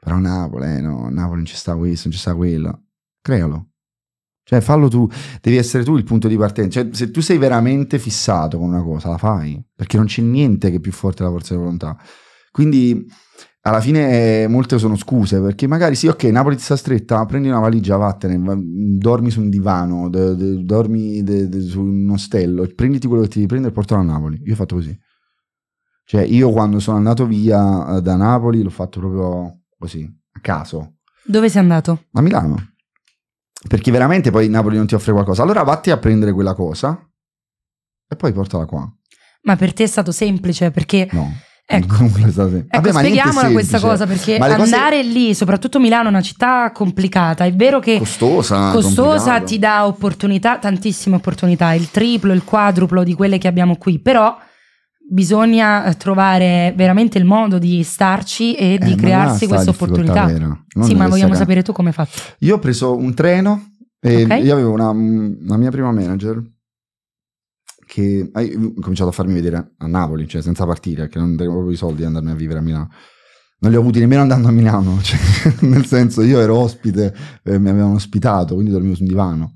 però Napoli, eh, no, Napoli non ci sta questo, non ci sta quello. Crealo. Cioè, fallo tu, devi essere tu il punto di partenza. Cioè, se tu sei veramente fissato con una cosa, la fai, perché non c'è niente che è più forte della forza di volontà. Quindi alla fine eh, molte sono scuse perché magari sì, ok, Napoli ti sta stretta, prendi una valigia, vattene, dormi su un divano, de, de, dormi de, su un ostello, prenditi quello che ti devi e portalo a Napoli. Io ho fatto così. Cioè, io quando sono andato via eh, da Napoli l'ho fatto proprio così, a caso. Dove sei andato? A Milano. Perché veramente poi Napoli non ti offre qualcosa. Allora vatti a prendere quella cosa e poi portala qua. Ma per te è stato semplice perché... No Ecco, [LAUGHS] ecco Vabbè, spieghiamola questa eh. cosa perché andare lì, soprattutto Milano, è una città complicata. È vero che costosa, costosa ti dà opportunità, tantissime opportunità, il triplo, il quadruplo di quelle che abbiamo qui, però bisogna eh, trovare veramente il modo di starci e di eh, crearsi questa opportunità. Sì, ma vogliamo sapere tu come hai fatto. Io ho preso un treno e okay. io avevo una, una mia prima manager che hai cominciato a farmi vedere a Napoli, cioè senza partire, che non avevo proprio i soldi di andarmi a vivere a Milano. Non li ho avuti nemmeno andando a Milano, [LAUGHS] cioè, nel senso io ero ospite, eh, mi avevano ospitato, quindi dormivo su un divano.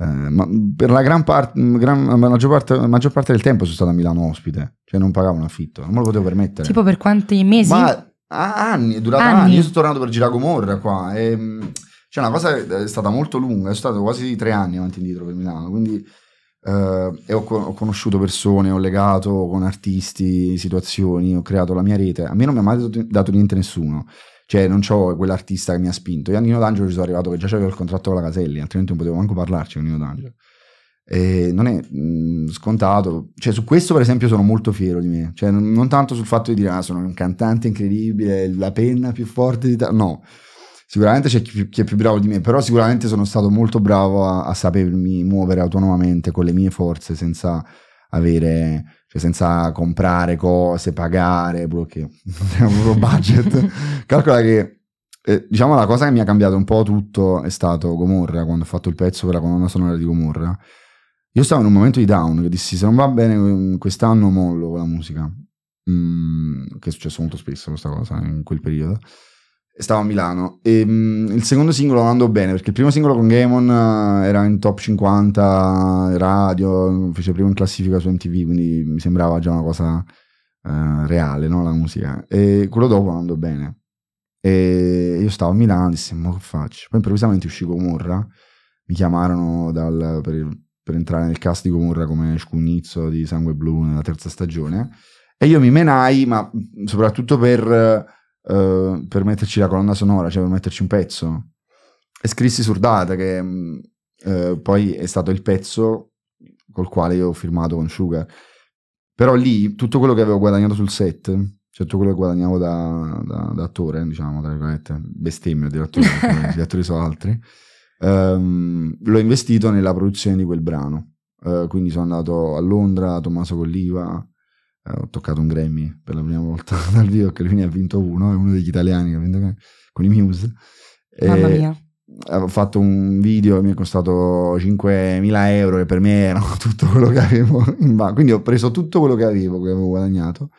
Eh, ma per la gran parte, gran, maggior, parte, maggior parte del tempo sono stato a Milano ospite, cioè non pagavo un affitto, non me lo potevo permettere. Tipo per quanti mesi? Ma anni, è durato anni. anni. Io sono tornato per Giragomorra qua. E, ehm, cioè una cosa è stata molto lunga, è stato quasi tre anni avanti e indietro per Milano, quindi Uh, e ho, ho, conosciuto persone, ho legato con artisti, situazioni, ho creato la mia rete. A me non mi ha mai dato, dato niente nessuno. Cioè, non ho quell'artista che mi ha spinto. Io a Nino D'Angelo ci sono arrivato che già c'avevo il contratto con la Caselli, altrimenti non potevo manco parlarci con Nino D'Angelo. E non è mh, mm, scontato. Cioè, su questo, per esempio, sono molto fiero di me. Cioè, non, non tanto sul fatto di dire, ah, sono un cantante incredibile, la penna più forte di... Ta-". no, sicuramente c'è chi, chi, è più bravo di me, però sicuramente sono stato molto bravo a, a sapermi muovere autonomamente con le mie forze senza avere, cioè senza comprare cose, pagare, perché [LAUGHS] un budget. Calcola che eh, diciamo la cosa che mi ha cambiato un po' tutto è stato Gomorra quando ho fatto il pezzo per la colonna sonora di Gomorra. Io stavo in un momento di down che dissi se non va bene mm, quest'anno mollo con la musica. Mm, che è successo molto spesso questa cosa in quel periodo. Stavo a Milano. E, mh, mm, il secondo singolo andò bene perché il primo singolo con Gamon uh, eh, era in top 50 radio, fece prima in classifica su MTV, quindi mi sembrava già una cosa uh, reale, no? La musica. E quello dopo andò bene. E io stavo a Milano, e dissi, ma che faccio? Poi improvvisamente uscì Comorra, mi chiamarono dal, per, per, entrare nel cast di Comorra come scugnizzo di Sangue Blu nella terza stagione. E io mi menai, ma soprattutto per eh, per metterci la colonna sonora, cioè per metterci un pezzo. E scrissi Surdata, che uh, poi è stato il pezzo col quale io ho firmato con Sugar. Però lì tutto quello che avevo guadagnato sul set, cioè tutto quello che guadagnavo da, da, da attore, diciamo, tra virgolette, bestemmio di attore, gli attori sono altri, um, [LAUGHS] l'ho investito nella produzione di quel brano. Uh, quindi sono andato a Londra, Tommaso Colliva, eh, ho toccato un Grammy per la prima volta [LAUGHS] dal vivo che lui ne ha vinto uno, è uno degli italiani che ha vinto con i Muse. Mamma mia. Ho fatto un video che mi è costato 5.000 euro e per me era [LAUGHS] tutto quello che avevo in banca. Quindi ho preso tutto quello che avevo, che avevo guadagnato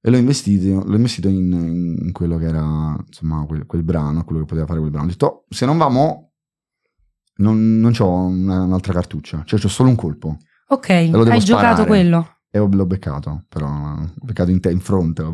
e l'ho investito, l'ho investito in, in, quello che era insomma quel, quel, brano, quello che poteva fare quel brano. Ho detto se non va mo non, non ho un'altra cartuccia, cioè ho solo un colpo. Ok, hai sparare. giocato quello. E l'ho beccato, però l'ho beccato in, te, in fronte. [LAUGHS]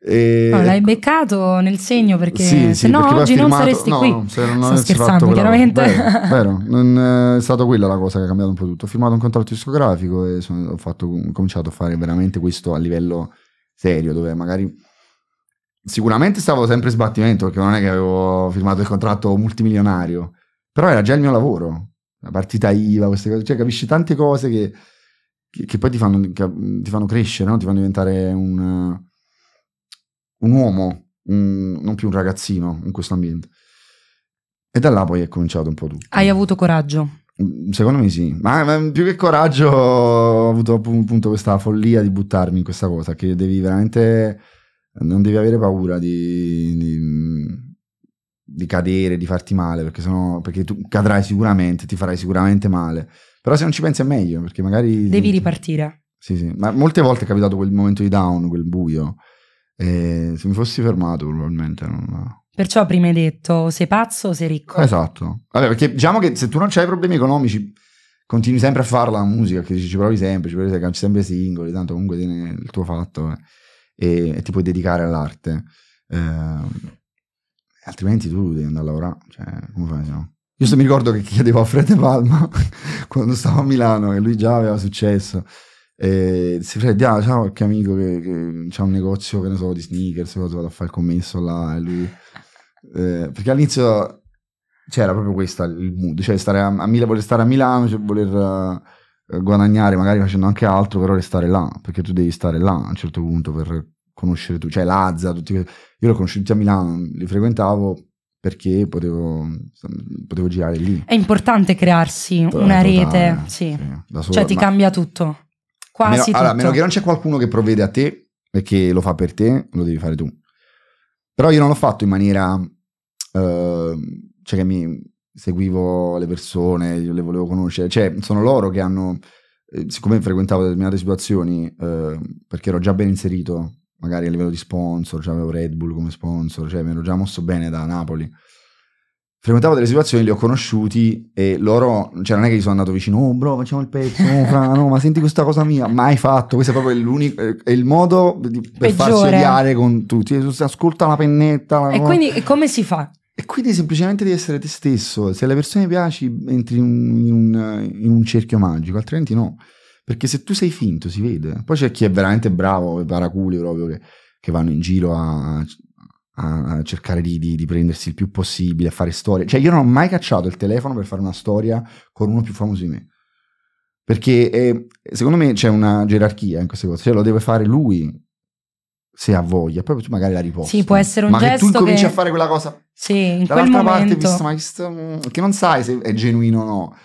E... No, l'hai beccato nel segno perché sì, sì, no oggi firmato... non saresti no, qui. No, se non Sto scherzando, chiaramente. Vero, vero. Non eh, è stata quella la cosa che ha cambiato un po' tutto. Ho firmato un contratto discografico e sono, ho, fatto, ho cominciato a fare veramente questo a livello serio, dove magari sicuramente stavo sempre in sbattimento perché non è che avevo firmato il contratto multimilionario, però era già il mio lavoro, la partita IVA, queste cose, cioè capisci tante cose che che poi ti fanno, mm, ti fanno crescere, no? ti fanno diventare un, eh, un uomo, un, non più un ragazzino in questo ambiente. E da là poi è cominciato un po' tutto. Hai avuto coraggio? Mm, secondo me sì, ma, ma più che coraggio ho avuto appunto questa follia di buttarmi in questa cosa, che devi veramente, non devi avere paura di, di di cadere, di farti male, perché, sennò, perché tu cadrai sicuramente, ti farai sicuramente male. Però se non ci pensi è meglio, perché magari... Devi ripartire. Sì, sì, ma molte volte è capitato quel momento di down, quel buio. E se mi fossi fermato probabilmente non... Perciò prima hai detto sei pazzo o sei ricco. Esatto. Vabbè, perché diciamo che se tu non hai problemi economici continui sempre a fare la musica, che ci provi sempre, ci provi sempre, canti sempre singoli, tanto comunque tieni il tuo fatto eh, e, e, ti puoi dedicare all'arte. Eh, altrimenti tu devi andare a lavorare, cioè, come fai se no? Io se mi ricordo che chiedevo a Fred Palma [LAUGHS] quando stavo a Milano, che lui già aveva successo. E disse Fred, ah, ciao qualche amico che, che ha un negozio, che ne so, di sneakers, cosa vado a fare il commesso là. E lui... Eh, perché all'inizio c'era proprio questo il mood, cioè stare a, a, Mila, voler stare a Milano, cioè voler uh, guadagnare magari facendo anche altro, però restare là, perché tu devi stare là a un certo punto per conoscere tu, cioè Lazza, tutti, io l'ho conosciuti a Milano, li frequentavo, perché potevo, potevo, girare lì. È importante crearsi Totale, una rete, sì. Sì, cioè ti cambia tutto, quasi meno, tutto. Allora, a meno che non c'è qualcuno che provvede a te, e che lo fa per te, lo devi fare tu. Però io non l'ho fatto in maniera... Uh, cioè che mi seguivo le persone, io le volevo conoscere. Cioè, sono loro che hanno... Eh, siccome frequentavo determinate situazioni, eh, perché ero già ben inserito magari a livello di sponsor, cioè avevo Red Bull come sponsor, cioè mi ero già mosso bene da Napoli. Frequentavo delle situazioni, li ho conosciuti e loro, cioè non è che gli sono andato vicino, oh bro facciamo il pezzo, oh, fra, no ma senti questa cosa mia, mai fatto, questo è proprio l'unico, è il modo di, per Peggiore. farsi odiare con tutti, eh, ascolta la pennetta. La e cosa. quindi come si fa? E quindi semplicemente di essere te stesso, se alle persone piaci entri in un, in un cerchio magico, altrimenti no. Perché se tu sei finto si vede. Poi c'è chi è veramente bravo, i paraculi proprio, che, che vanno in giro a, a cercare di, di, di, prendersi il più possibile, a fare storie. Cioè io non ho mai cacciato il telefono per fare una storia con uno più famoso di me. Perché eh, secondo me c'è una gerarchia in queste cose. Cioè lo deve fare lui se ha voglia, poi tu magari la riposti. Sì, può essere un ma gesto. Ma tu cominci che... a fare quella cosa. Sì, in Dall'altra quel momento... parte, visto, ma visto, mm, che non sai se è genuino o no.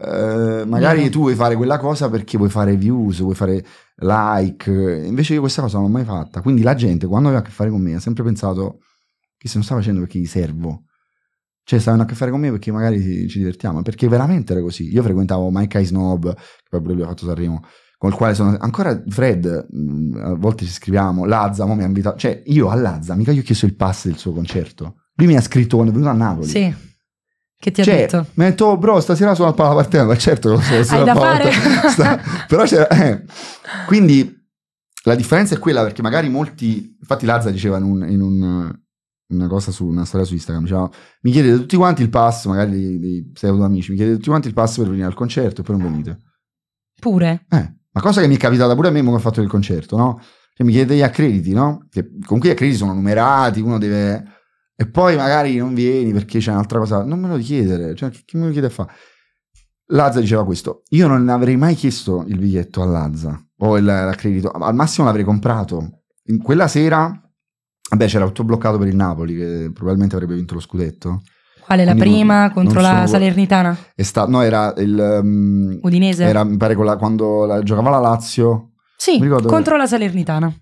Eh, magari no. Mm. tu vuoi fare quella cosa perché vuoi fare views, vuoi fare like, invece io questa cosa non l'ho mai fatta. Quindi la gente quando aveva a che fare con me ha sempre pensato che se non sta facendo perché gli servo. Cioè, stavano a che fare con me perché magari ci divertiamo, perché veramente era così. Io frequentavo Mike I Snob, che poi lui ha fatto Sanremo, con il quale sono ancora Fred, mm, a volte ci scriviamo, Lazza, mo mi ha invitato, cioè io a Lazza, mica gli ho chiesto il pass del suo concerto. Lui mi ha scritto quando è venuto a Napoli. Sì che ti ha cioè, detto? Mi ha detto, oh, bro, stasera sono al Palapartena, ma eh, certo lo so. Hai da fare? [LAUGHS] Sta... Però c'era... Eh. Quindi la differenza è quella perché magari molti... Infatti Lazza diceva in, un, in un, una cosa su una storia su Instagram, diceva, mi chiedete tutti quanti il passo, magari dei, dei pseudo amici, mi chiedete tutti quanti il passo per venire al concerto e poi non venite. Pure? Eh, ma cosa che mi è capitata pure a me quando ho fatto il concerto, no? Che mi chiedete gli accrediti, no? Che comunque gli accrediti sono numerati, uno deve e poi magari non vieni perché c'è un'altra cosa. Non me lo chiedere, cioè, chi me lo chiede a fare? Lazza diceva questo. Io non avrei mai chiesto il biglietto a Lazza o il, l'accredito. Al massimo l'avrei comprato. In quella sera, vabbè, c'era autobloccato per il Napoli, che probabilmente avrebbe vinto lo scudetto. Qual è la prima non, contro non la so, Salernitana? Sta, no, era il... Um, Udinese? Era, mi pare, quella, quando la, giocava la Lazio. Sì, contro era. la Salernitana.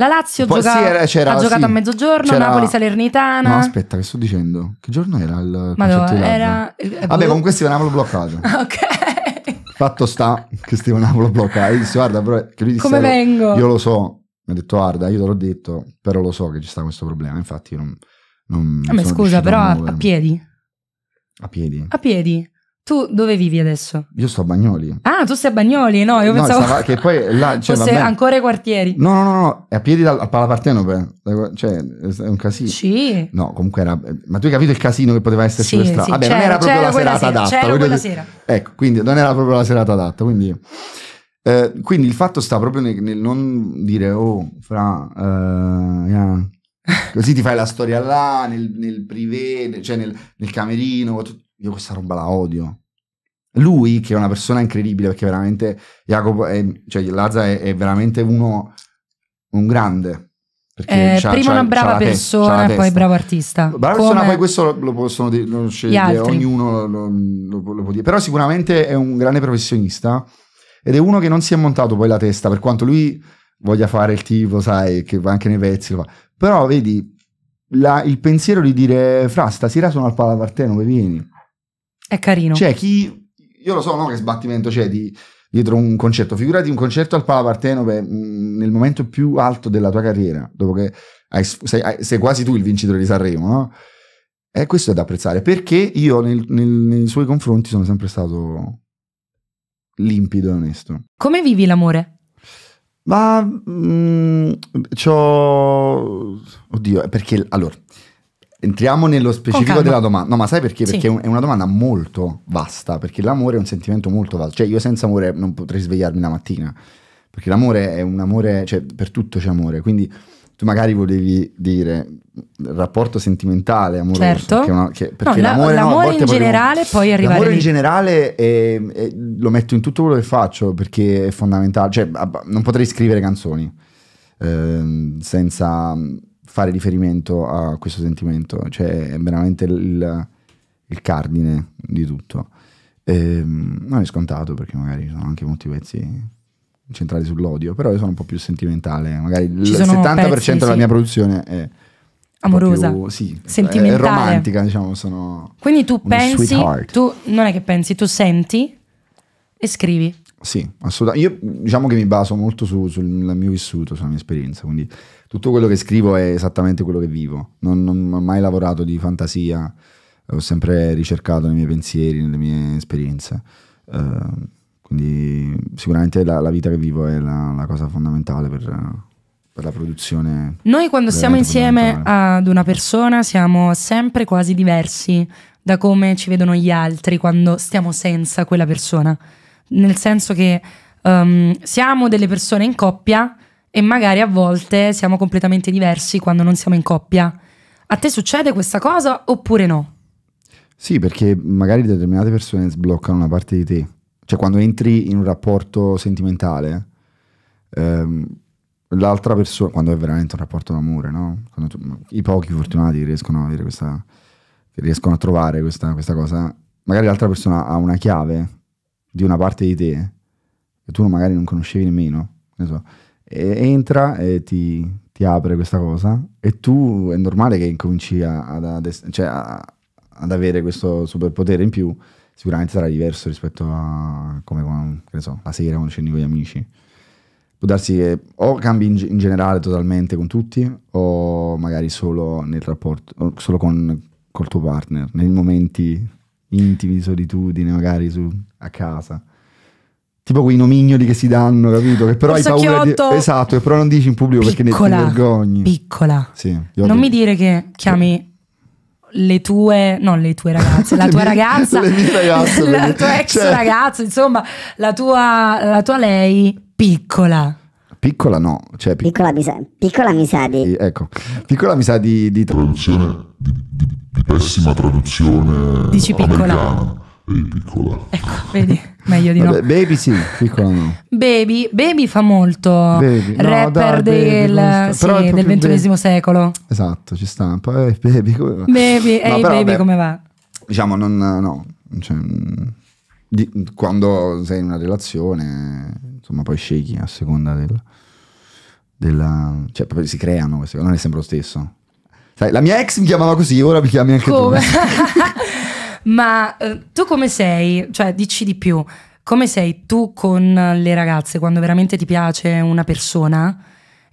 La Lazio Poi, gioca- sì, era- c'era- ha giocato sì, a mezzogiorno, c'era- Napoli Salernitana. No, aspetta, che sto dicendo? Che giorno era il Ma concerto di era... Vabbè, con questi l'ho bloccato. [LAUGHS] ok. Fatto sta che Stevanapo l'ho bloccato. Io dissi, guarda, però che lui disse, Come vengo? Io lo so, mi ha detto guarda, io te l'ho detto, però lo so che ci sta questo problema, infatti io non... non Vabbè, sono scusa, però a, a piedi. A piedi. A piedi. Tu dove vivi adesso? Io sto a Bagnoli. Ah, tu sei a Bagnoli? No, io no, pensavo stava, che poi là, [LAUGHS] cioè, fosse vabbè. ancora i quartieri. No, no, no, no, è a piedi dal, al Palaparteno, cioè è un casino. Sì. No, comunque era... Ma tu hai capito il casino che poteva esserci sì, per strada? Sì, vabbè, non era proprio la serata sera, adatta. C'era quella sera. Ecco, quindi non era proprio la serata adatta, quindi... Eh, quindi il fatto sta proprio nel, nel non dire, oh, fra... Uh, eh, yeah. [LAUGHS] Così ti fai la storia là, nel, nel privé, cioè nel, nel camerino, io questa roba la odio lui, che è una persona incredibile, perché veramente Jacopo, è, cioè Lazza è, è, veramente uno, un grande. Perché eh, c'ha, prima una brava persona, testa, poi bravo artista. Brava Come... persona, poi questo lo, lo possono dire, lo sceglie, ognuno lo, lo, può dire. Però sicuramente è un grande professionista ed è uno che non si è montato poi la testa, per quanto lui voglia fare il tipo, sai, che va anche nei pezzi. Però vedi, la, il pensiero di dire, fra, stasera sono al Palla Palavarteno, vieni. È carino. Cioè, chi io lo so no, che sbattimento c'è di, dietro un concerto, figurati un concerto al Partenope mm, nel momento più alto della tua carriera, dopo che hai, sei, sei, quasi tu il vincitore di Sanremo, no? E eh, questo è da apprezzare, perché io nel, nel, nei suoi confronti sono sempre stato limpido e onesto. Come vivi l'amore? Ma mh, mm, c'ho... Oddio, perché allora... Entriamo nello specifico della domanda. No, ma sai perché? Perché sì. è una domanda molto vasta, perché l'amore è un sentimento molto vasto. Cioè, io senza amore non potrei svegliarmi la mattina, perché l'amore è un amore, cioè, per tutto c'è amore. Quindi tu magari volevi dire rapporto sentimentale, amoroso, certo. che una, che, perché no, l'amore, l'amore no, in generale poi arrivare L'amore lì. in generale è, è, lo metto in tutto quello che faccio, perché è fondamentale. Cioè, non potrei scrivere canzoni eh, senza fare riferimento a questo sentimento, cioè è veramente il, il cardine di tutto. E, ehm, non è scontato perché magari ci sono anche molti pezzi centrati sull'odio, però io sono un po' più sentimentale, magari il 70% pezzi, della sì. mia produzione è amorosa, più, sì, sentimentale, è romantica, diciamo, sono Quindi tu pensi, sweetheart. tu non è che pensi, tu senti e scrivi. Sì, assolutamente. Io diciamo che mi baso molto su, sul mio vissuto, sulla mia esperienza, quindi tutto quello che scrivo è esattamente quello che vivo. Non, non ho mai lavorato di fantasia, ho sempre ricercato nei miei pensieri, nelle mie esperienze. Uh, quindi sicuramente la, la, vita che vivo è la, la cosa fondamentale per, per la produzione. Noi quando siamo insieme ad una persona siamo sempre quasi diversi da come ci vedono gli altri quando stiamo senza quella persona nel senso che um, siamo delle persone in coppia e magari a volte siamo completamente diversi quando non siamo in coppia. A te succede questa cosa oppure no? Sì, perché magari determinate persone sbloccano una parte di te. Cioè quando entri in un rapporto sentimentale, ehm, l'altra persona, quando è veramente un rapporto d'amore, no? Tu, I pochi fortunati riescono a avere questa, riescono a trovare questa, questa cosa, magari l'altra persona ha una chiave di una parte di te che tu magari non conoscevi nemmeno, ne so, e entra e ti, ti, apre questa cosa e tu è normale che incominci a, ad, cioè a, ad avere questo superpotere in più, sicuramente sarà diverso rispetto a come, che so, la sera quando scendi con gli amici. Può darsi che o cambi in, in generale totalmente con tutti o magari solo nel rapporto, solo con, col tuo partner, nei momenti intimi di solitudine, magari su, a casa. Tipo quei nomignoli che si danno, capito? Che però Forse hai paura di... Esatto, che però non dici in pubblico piccola, perché ne ti vergogni. Piccola. Sì, non detto. mi dire che chiami le tue, non le tue ragazze, la [LAUGHS] tua ragazza, ragazze, [LAUGHS] la tua ex cioè... ragazza, insomma, la tua, la tua lei piccola. Piccola no, cioè, pic- piccola, mi sa, piccola mi sa di... Ecco, piccola mi sa di... di... Traduzione, di, di, di pessima traduzione Dici piccola. americana. piccola. Ecco, vedi, meglio di Vabbè, no. Baby sì, piccola no. Baby, baby fa molto baby. No, rapper dai, del, baby, sì, del ventunesimo secolo. Esatto, ci sta un eh, baby, come va? Baby, no, ehi, però, baby, beh, come va? Diciamo, non, no, cioè, mm, di, quando sei in una relazione insomma certo, poi scegli a seconda del, della... cioè proprio si creano queste cose, non è sempre lo stesso. Sai, la mia ex mi chiamava così, ora mi chiami anche come? tu. [LAUGHS] Ma eh, tu come sei? Cioè, dici di più. Come sei tu con le ragazze quando veramente ti piace una persona?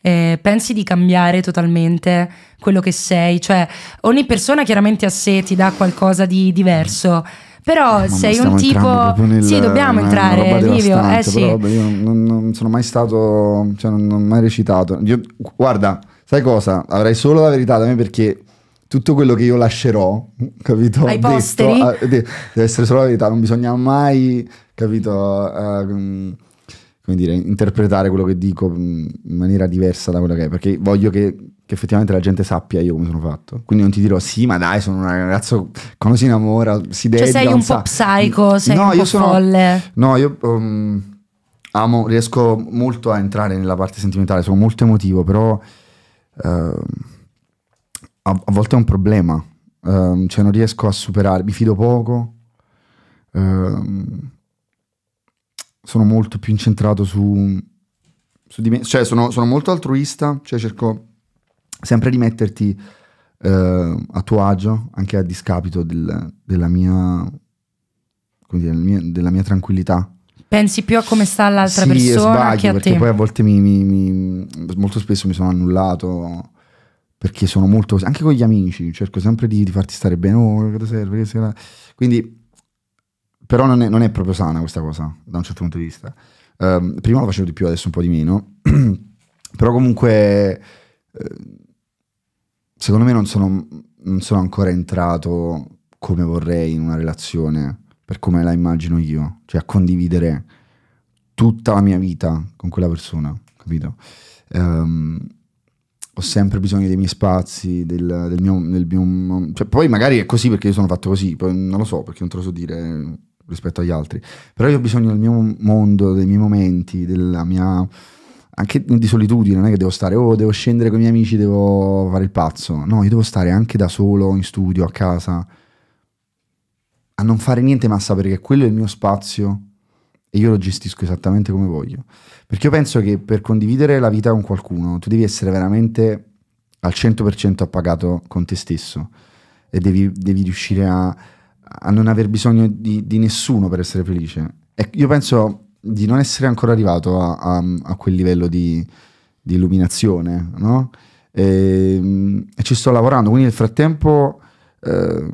Eh, pensi di cambiare totalmente quello che sei? Cioè, ogni persona chiaramente a sé ti dà qualcosa di diverso. Però no, eh, sei un tipo... Nel, sì, dobbiamo entrare, Livio. Eh sì. Però, io non, non, sono mai stato... Cioè, non, ho mai recitato. Io, guarda, sai cosa? avrei solo la verità da me perché tutto quello che io lascerò, capito? Ai posteri. Ah, Detto, deve essere solo la verità, non bisogna mai, capito? Uh, come dire, interpretare quello che dico mm, in maniera diversa da quello che è, perché voglio che, che, effettivamente la gente sappia io come sono fatto. Quindi non ti dirò, sì, ma dai, sono un ragazzo, quando si innamora, si deve... Cioè sei un po' psycho, sei no, un po' sono, folle. No, io um, amo, riesco molto a entrare nella parte sentimentale, sono molto emotivo, però uh, a, a, volte è un problema, uh, cioè non riesco a superare, mi fido poco. Uh, sono molto più incentrato su, su di me, cioè sono, sono, molto altruista, cioè cerco sempre di metterti eh, a tuo agio, anche a discapito del, della, mia, dire, mia, della mia tranquillità, pensi più a come sta l'altra sì, persona sbaglio, che a te. poi a volte mi, mi, mi, molto spesso mi sono annullato perché sono molto anche con gli amici cerco sempre di, di farti stare bene oh che serve quindi però non è, non è, proprio sana questa cosa da un certo punto di vista. Um, prima lo facevo di più, adesso un po' di meno, [CLEARS THROAT] però comunque eh, secondo me non sono, non sono, ancora entrato come vorrei in una relazione, per come la immagino io, cioè a condividere tutta la mia vita con quella persona, capito? Um, ho sempre bisogno dei miei spazi, del, del mio... Del mio cioè, poi magari è così perché io sono fatto così, poi non lo so perché non te lo so dire, rispetto agli altri, però io ho bisogno del mio mondo, dei miei momenti, della mia... anche di solitudine, non è che devo stare, oh devo scendere con i miei amici, devo fare il pazzo, no, io devo stare anche da solo in studio, a casa, a non fare niente ma sapere che quello è il mio spazio e io lo gestisco esattamente come voglio. Perché io penso che per condividere la vita con qualcuno tu devi essere veramente al 100% appagato con te stesso e devi, devi riuscire a a non aver bisogno di, di nessuno per essere felice. E io penso di non essere ancora arrivato a, a, a quel livello di, di illuminazione, no? E, ehm, e, ci sto lavorando, quindi nel frattempo eh,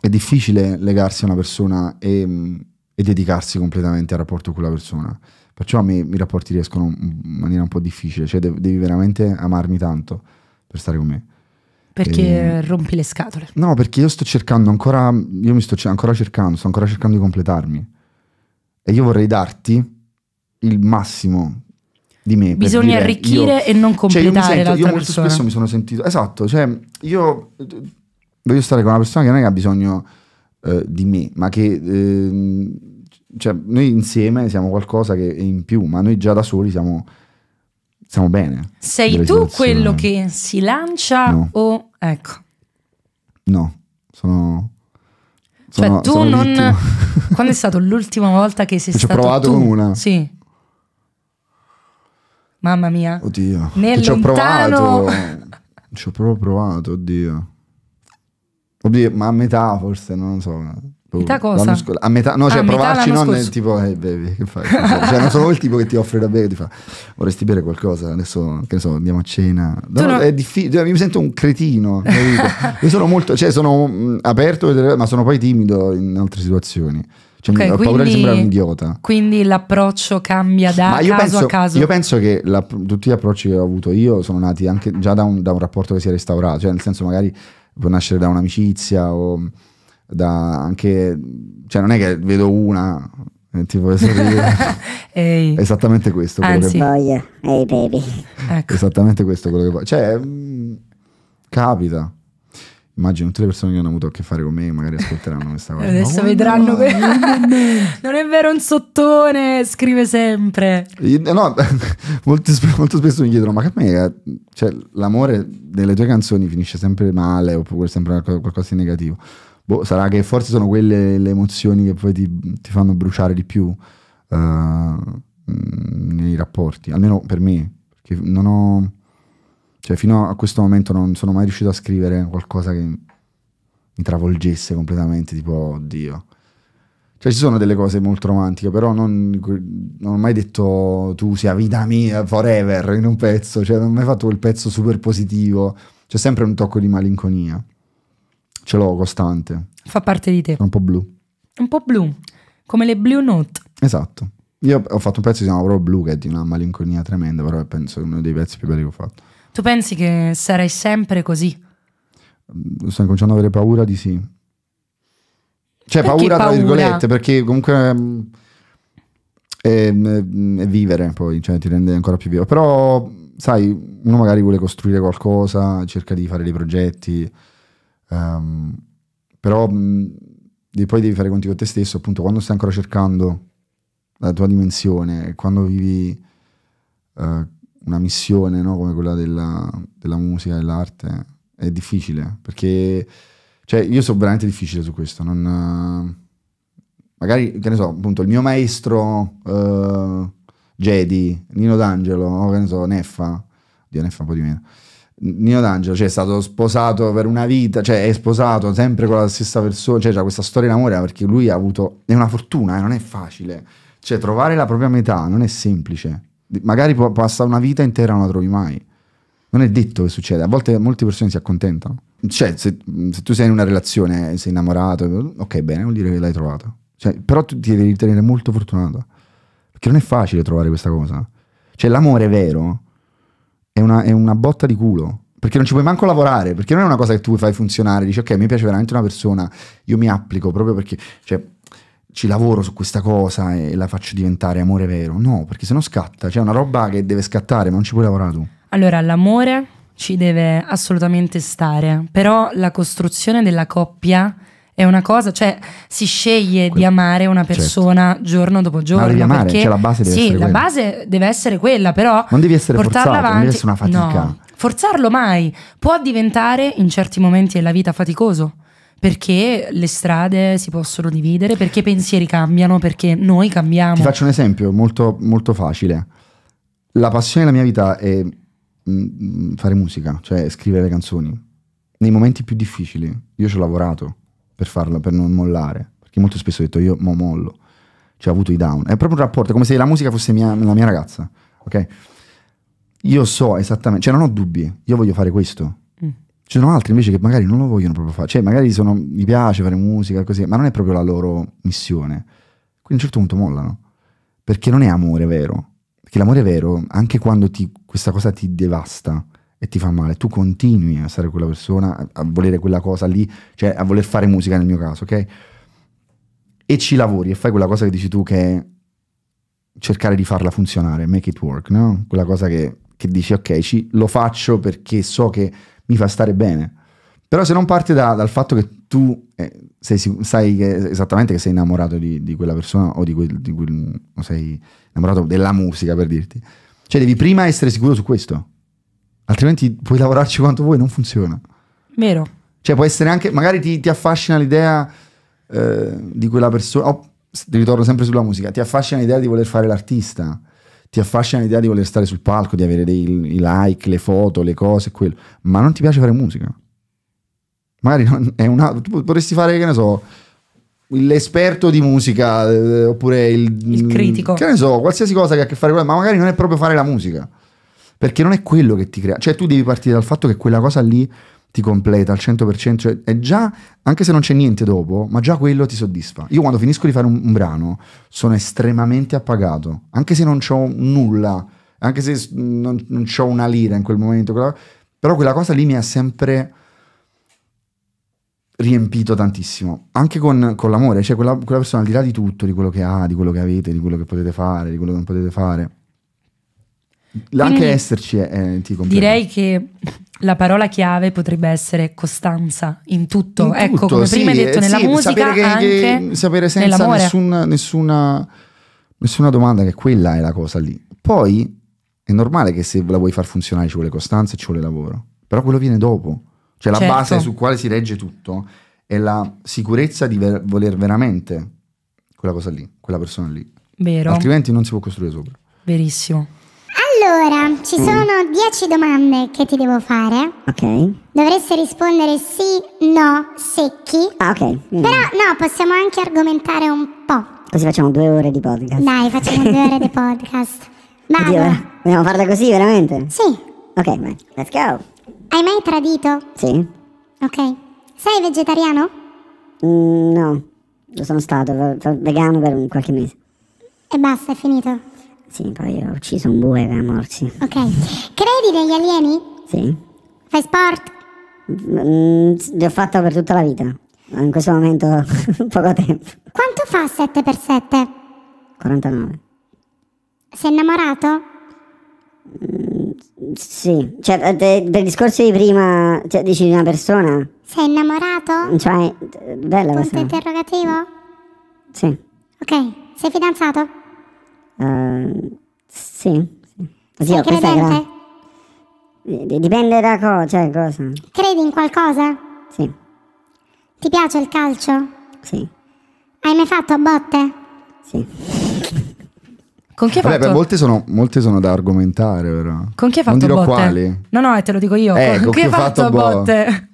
è difficile legarsi a una persona e, e, dedicarsi completamente al rapporto con quella persona. Perciò a me i rapporti riescono in maniera un po' difficile, cioè de devi veramente amarmi tanto per stare con me. Perché e... Ehm, rompi le scatole? No, perché io sto cercando ancora, io mi sto ancora cercando, sto ancora cercando di completarmi. E io vorrei darti il massimo di me. Bisogna arricchire io, e non completare cioè io sento, io molto persona. spesso mi sono sentito, esatto, cioè io voglio stare con una persona che non è che ha bisogno eh, di me, ma che... Eh, cioè, noi insieme siamo qualcosa che è in più, ma noi già da soli siamo Stiamo bene. Sei tu quello che si lancia no. o... Ecco. No, sono... Cioè, sono tu sono non... [LAUGHS] Quando è stata l'ultima volta che sei Ci stato Ci ho provato tu? una. Sì. Mamma mia. Oddio. Nel Ci ho provato. Ci ho proprio provato, oddio. Oddio, ma a metà forse, non lo so. Da cosa? Scola, a metà, no, ah, cioè a provarci, non scorso. tipo, eh, bevi, che fai? Cioè, cioè non sono il tipo che ti offre da bere, ti fa, vorresti bere qualcosa, adesso, che ne so, andiamo a cena. No, no, è difficile, cioè, mi sento un cretino, io sono molto, cioè, sono mm, aperto, ma sono poi timido in altre situazioni. Cioè, okay, ho quindi, paura di sembrare un idiota. Quindi l'approccio cambia da caso penso, a caso. Io penso che la, tutti gli approcci che ho avuto io sono nati anche già da un, da un rapporto che si è restaurato, cioè nel senso magari può nascere da un'amicizia o da anche, cioè non è che vedo una eh, tipo [LAUGHS] Ehi. esattamente questo. Anzi. Che... Voglio, ehi hey baby. Ecco. Esattamente questo quello che voglio. Cioè, mh, mm, capita. Immagino tutte le persone che hanno avuto a che fare con me magari ascolteranno questa cosa. Adesso oh, vedranno no, que... [LAUGHS] non è vero un sottone, scrive sempre. No, [LAUGHS] molto, molto spesso mi chiedono, ma che me, cioè, l'amore delle tue canzoni finisce sempre male oppure sempre qualcosa di negativo boh, sarà che forse sono quelle le emozioni che poi ti, ti fanno bruciare di più uh, nei rapporti, almeno per me, perché non ho, cioè fino a questo momento non sono mai riuscito a scrivere qualcosa che mi travolgesse completamente, tipo, oddio. Cioè ci sono delle cose molto romantiche, però non, non ho mai detto tu sia vita mia forever in un pezzo, cioè non ho mai fatto quel pezzo super positivo, c'è sempre un tocco di malinconia ce l'ho costante. Fa parte di te. È un po' blu. Un po' blu, come le Blue Note. Esatto. Io ho fatto un pezzo che si chiama proprio Blu, che è di una malinconia tremenda, però penso che è uno dei pezzi più belli che ho fatto. Tu pensi che sarai sempre così? Mm, sto cominciando ad avere paura di sì. Cioè, paura, paura, tra virgolette, perché comunque mm, è, è, mm, è, vivere poi, cioè ti rende ancora più vivo. Però, sai, uno magari vuole costruire qualcosa, cerca di fare dei progetti. Um, però mh, poi devi fare conti con te stesso, appunto, quando stai ancora cercando la tua dimensione, quando vivi uh, una missione no? come quella della, della musica, dell'arte, è difficile, perché cioè, io sono veramente difficile su questo, non, magari, che ne so, appunto, il mio maestro uh, Jedi, Nino D'Angelo, no? che ne so, Neffa, Dio Neffa un po' di meno, Nino D'Angelo cioè, è stato sposato per una vita, cioè è sposato sempre con la stessa persona, cioè c'è questa storia d'amore perché lui ha avuto, è una fortuna, eh, non è facile, cioè trovare la propria metà non è semplice, magari può, passa una vita intera e non la trovi mai, non è detto che succede, a volte molte persone si accontentano, cioè se, se tu sei in una relazione, sei innamorato, ok bene, vuol dire che l'hai trovata, cioè, però tu ti devi ritenere molto fortunato, perché non è facile trovare questa cosa, cioè l'amore vero è una, è una botta di culo perché non ci puoi manco lavorare, perché non è una cosa che tu fai funzionare, dici ok mi piace veramente una persona, io mi applico proprio perché cioè, ci lavoro su questa cosa e la faccio diventare amore vero, no, perché se no scatta, c'è cioè, una roba che deve scattare, ma non ci puoi lavorare tu. Allora, l'amore ci deve assolutamente stare, però la costruzione della coppia è una cosa, cioè si sceglie que- di amare una certo. persona certo. giorno dopo giorno. Ma devi amare, perché, cioè la base deve sì, essere la base deve essere quella, però non devi essere portarla forzato, avanti, non devi essere una fatica. No, forzarlo mai può diventare in certi momenti della vita faticoso perché le strade si possono dividere, perché i pensieri cambiano, perché noi cambiamo. Ti faccio un esempio molto, molto facile. La passione della mia vita è mm, mm, fare musica, cioè scrivere canzoni. Nei momenti più difficili, io ci ho lavorato per farlo, per non mollare. Perché molto spesso ho detto io mo mollo, cioè ho avuto i down. È proprio un rapporto, come se la musica fosse mia, la mia ragazza, ok? Io so esattamente, cioè non ho dubbi, io voglio fare questo. Mm. Ci sono altri invece che magari non lo vogliono proprio fare, cioè magari sono, mi piace fare musica, così, ma non è proprio la loro missione. Quindi a un certo punto mollano, perché non è amore vero. Perché l'amore vero, anche quando ti, questa cosa ti devasta, e ti fa male, tu continui a essere quella persona, a volere quella cosa lì, cioè a voler fare musica nel mio caso, ok? E ci lavori e fai quella cosa che dici tu che è cercare di farla funzionare, make it work, no? Quella cosa che, che dici ok, ci, lo faccio perché so che mi fa stare bene. Però se non parte da, dal fatto che tu eh, sei, sai che, esattamente che sei innamorato di, di quella persona o di quel, di quel, sei innamorato della musica per dirti. Cioè devi prima essere sicuro su questo. Altrimenti puoi lavorarci quanto vuoi, non funziona. Vero. Cioè può essere anche, magari ti, ti affascina l'idea eh, di quella persona, oh, ritorno sempre sulla musica, ti affascina l'idea di voler fare l'artista, ti affascina l'idea di voler stare sul palco, di avere dei, i like, le foto, le cose, quello, ma non ti piace fare musica. Magari non, è una, tu potresti fare, che ne so, l'esperto di musica eh, oppure il, il critico. Che ne so, qualsiasi cosa che ha a che fare con ma magari non è proprio fare la musica. Perché non è quello che ti crea. Cioè tu devi partire dal fatto che quella cosa lì ti completa al 100%, cioè è già, anche se non c'è niente dopo, ma già quello ti soddisfa. Io quando finisco di fare un, un brano sono estremamente appagato, anche se non ho nulla, anche se non, non ho una lira in quel momento, quella, però quella cosa lì mi ha sempre riempito tantissimo, anche con, con l'amore, cioè quella, quella persona al di là di tutto, di quello che ha, di quello che avete, di quello che potete fare, di quello che non potete fare quindi, anche esserci è, eh, eh, ti comprendo. Direi che la parola chiave potrebbe essere costanza in tutto. In ecco, tutto ecco, come sì, prima hai detto, eh, nella sì, musica sapere che, anche che, sapere senza nessuna, nessuna, nessuna domanda che quella è la cosa lì. Poi è normale che se la vuoi far funzionare ci vuole costanza e ci vuole lavoro. Però quello viene dopo. Cioè la certo. base su quale si regge tutto è la sicurezza di ver- voler veramente quella cosa lì, quella persona lì. Vero. Altrimenti non si può costruire sopra. Verissimo. Allora, ci mm. sono dieci domande che ti devo fare. Ok. Dovresti rispondere sì, no, secchi. Ah, ok. Mm. Però no, possiamo anche argomentare un po'. Così facciamo due ore di podcast. Dai, facciamo due ore di [LAUGHS] podcast. Vai. Oddio, eh, vogliamo farla così veramente? Sì. Ok, vai. Let's go. Hai mai tradito? Sì. Ok. Sei vegetariano? Mm, no, lo sono stato, vegano per qualche mese. E basta, è finito. Sì, poi ho ucciso un bue da morsi. Ok. Credi negli alieni? Sì. Fai sport? Mm, li ho fatto per tutta la vita. In questo momento [LAUGHS] poco tempo. Quanto fa 7x7? 49. Sei innamorato? Mm, sì, cioè eh, per il discorso di prima, cioè, dici di una persona. Sei innamorato? Cioè, eh, bella Punto questa. interrogativo? Sì. Ok, sei fidanzato? Eh, sì. sì. Zio, Sei credente? Gra... Eh, dipende da co- cioè, cosa. Credi in qualcosa? Sì. Ti piace il calcio? Sì. Hai mai fatto a botte? Sì. Con chi hai Vabbè, fatto? Beh, molti, sono, molte sono da argomentare, però. Con chi hai fatto botte? Non dirò botte? quali. No, no, te lo dico io. Eh, con, ecco, con chi hai fatto, fatto botte?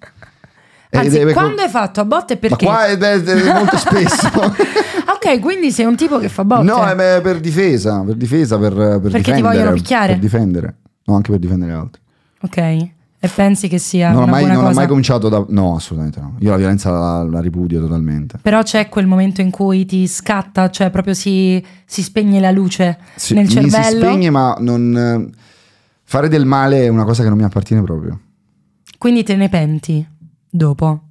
Anzi, deve... quando hai fatto a botte perché? Ma qua è, è, è molto [LAUGHS] spesso. ok, quindi sei un tipo che fa botte. No, è per difesa, per difesa, per, per Perché ti vogliono picchiare? Per difendere. No, anche per difendere altri. Ok. E pensi che sia non ho mai, non ho mai cominciato da... No, assolutamente no. Io la violenza la, la ripudio totalmente. Però c'è quel momento in cui ti scatta, cioè proprio si, si spegne la luce si, nel cervello. Si spegne, ma non... Eh, fare del male è una cosa che non mi appartiene proprio. Quindi te ne penti? Dopo.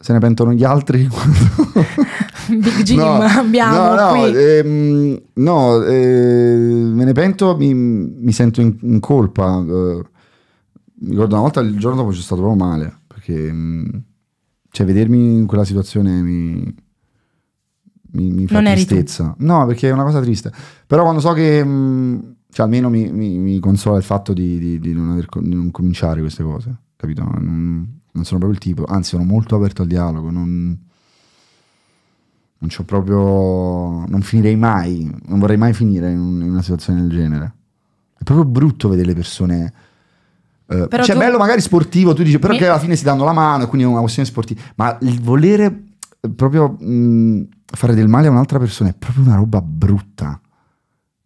Se ne pentono gli altri? [LAUGHS] [LAUGHS] Big Jim, no, abbiamo no, no, ehm, no ehm, me ne pento, mi, mi sento in, in colpa. Uh, mi ricordo una volta il giorno dopo ci sono stato proprio male, perché mm, cioè, vedermi in quella situazione mi, mi, mi fa non tristezza. No, perché è una cosa triste. Però quando so che... Mh, mm, cioè, almeno mi, mi, consola il fatto di, di, di, non aver, di, non cominciare queste cose, capito? Non, non sono proprio il tipo, anzi sono molto aperto al dialogo, non, non c'ho proprio, non finirei mai, non vorrei mai finire in, un, in una situazione del genere. È proprio brutto vedere le persone... Eh, però cioè, tu... bello magari sportivo, tu dici, però Mi... che alla fine si danno la mano e quindi è una questione sportiva, ma il volere eh, proprio mh, mm, fare del male a un'altra persona è proprio una roba brutta,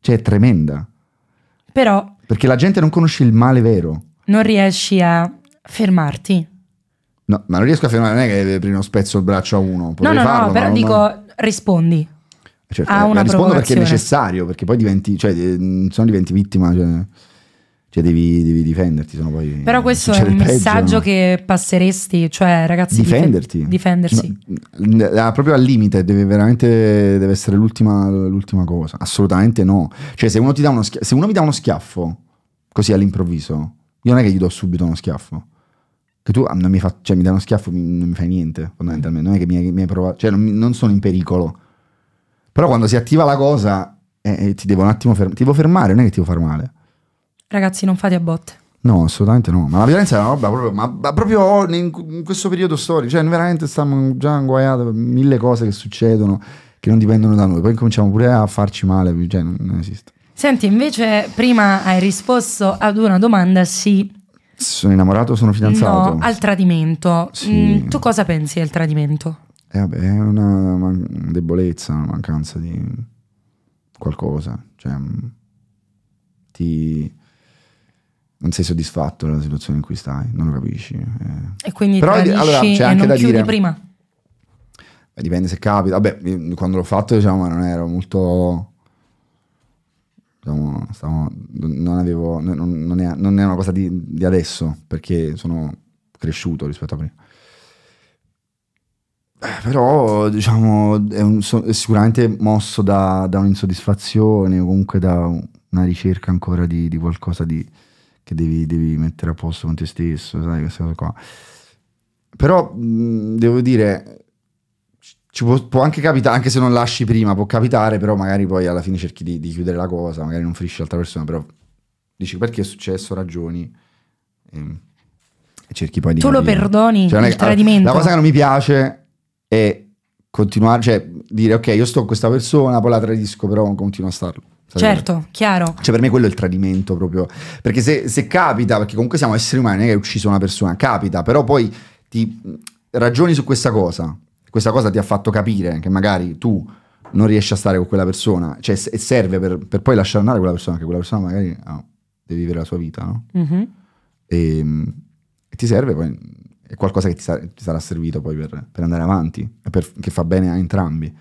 cioè è tremenda. Però... Perché la gente non conosce il male vero. Non riesci a fermarti No, ma non riesco a fermare, non è che prima spezzo il braccio a uno. Potrei no, no, farlo, no, però dico, rispondi. Certo, a eh, una rispondo perché è necessario, perché poi diventi, cioè, eh, sono diventi vittima, cioè, cioè devi, devi, difenderti, sennò poi... Però questo è un peggio, messaggio no? che passeresti, cioè ragazzi... Difenderti. difendersi. No, proprio al limite, deve veramente, deve essere l'ultima, l'ultima cosa, assolutamente no. Cioè se uno, ti dà uno schiaffo, se uno mi dà uno schiaffo, così all'improvviso, io non è che gli do subito uno schiaffo che tu ah, non mi fa, cioè mi dai uno schiaffo, mi, non mi fai niente fondamentalmente, non è che mi, mi hai provato, cioè non, non, sono in pericolo. Però quando si attiva la cosa eh, eh ti devo un attimo fermare, ti devo fermare, non è che ti devo far male. Ragazzi, non fate a botte. No, assolutamente no. Ma la violenza è una roba proprio. Ma, ma proprio in, in, questo periodo storico, cioè, veramente stiamo già anguaiati per mille cose che succedono che non dipendono da noi. Poi cominciamo pure a farci male, cioè, non, non esiste. Senti, invece, prima hai risposto ad una domanda, sì, sono innamorato sono fidanzato? No, al tradimento. Sì. Mm, tu cosa pensi del tradimento? Eh vabbè, è una man- debolezza, una mancanza di qualcosa. Cioè, mm, ti... Non sei soddisfatto della situazione in cui stai, non lo capisci. Eh. E quindi Però, tradisci allora, c'è anche non da chiudi dire, prima? Beh, dipende se capita. Vabbè, quando l'ho fatto, diciamo, non ero molto Stiamo, stiamo, non, avevo, non, non, è, non, è, una cosa di, di, adesso, perché sono cresciuto rispetto a prima. Eh, però, diciamo, è, un, è sicuramente mosso da, da, un'insoddisfazione o comunque da una ricerca ancora di, di qualcosa di, che devi, devi, mettere a posto con te stesso, sai, queste cose qua. Però, mh, devo dire, ci può, può, anche capitare, anche se non lasci prima, può capitare, però magari poi alla fine cerchi di, di chiudere la cosa, magari non ferisci l'altra persona, però dici perché è successo, ragioni. Ehm, e cerchi poi di... Tu capire. lo perdoni, cioè, il tradimento. La cosa che non mi piace è continuare, cioè dire ok, io sto con questa persona, poi la tradisco, però continuo a starlo. Certo, chiaro. Cioè, per me quello è il tradimento proprio. Perché se, se capita, perché comunque siamo esseri umani, non è che hai ucciso una persona, capita, però poi ti ragioni su questa cosa questa cosa ti ha fatto capire che magari tu non riesci a stare con quella persona, cioè serve per, per poi lasciare andare quella persona, che quella persona magari oh, deve vivere la sua vita, no? Mm-hmm. E, ehm, e, ti serve poi, è qualcosa che ti, sa, ti sarà servito poi per, per andare avanti, per, che fa bene a entrambi.